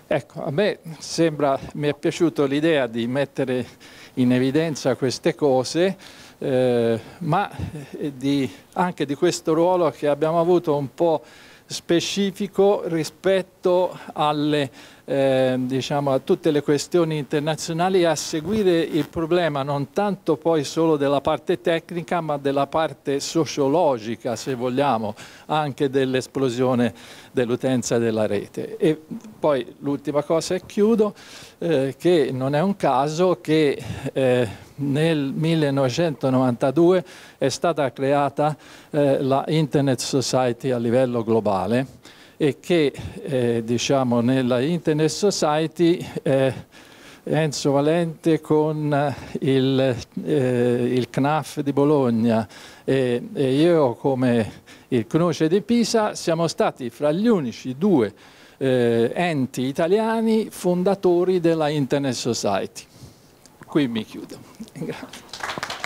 Ecco, a me sembra, mi è piaciuta l'idea di mettere in evidenza queste cose, eh, ma eh, di, anche di questo ruolo che abbiamo avuto un po' specifico rispetto alle eh, diciamo, a tutte le questioni internazionali e a seguire il problema non tanto poi solo della parte tecnica ma della parte sociologica se vogliamo anche dell'esplosione dell'utenza della rete. E poi l'ultima cosa e chiudo eh, che non è un caso che eh, nel 1992 è stata creata eh, la Internet Society a livello globale e che eh, diciamo, nella Internet Society eh, Enzo Valente con eh, il, eh, il, CNAF di Bologna e, e io come il CNOCE di Pisa siamo stati fra gli unici due eh, enti italiani fondatori della Internet Society. Qui mi chiudo. Grazie.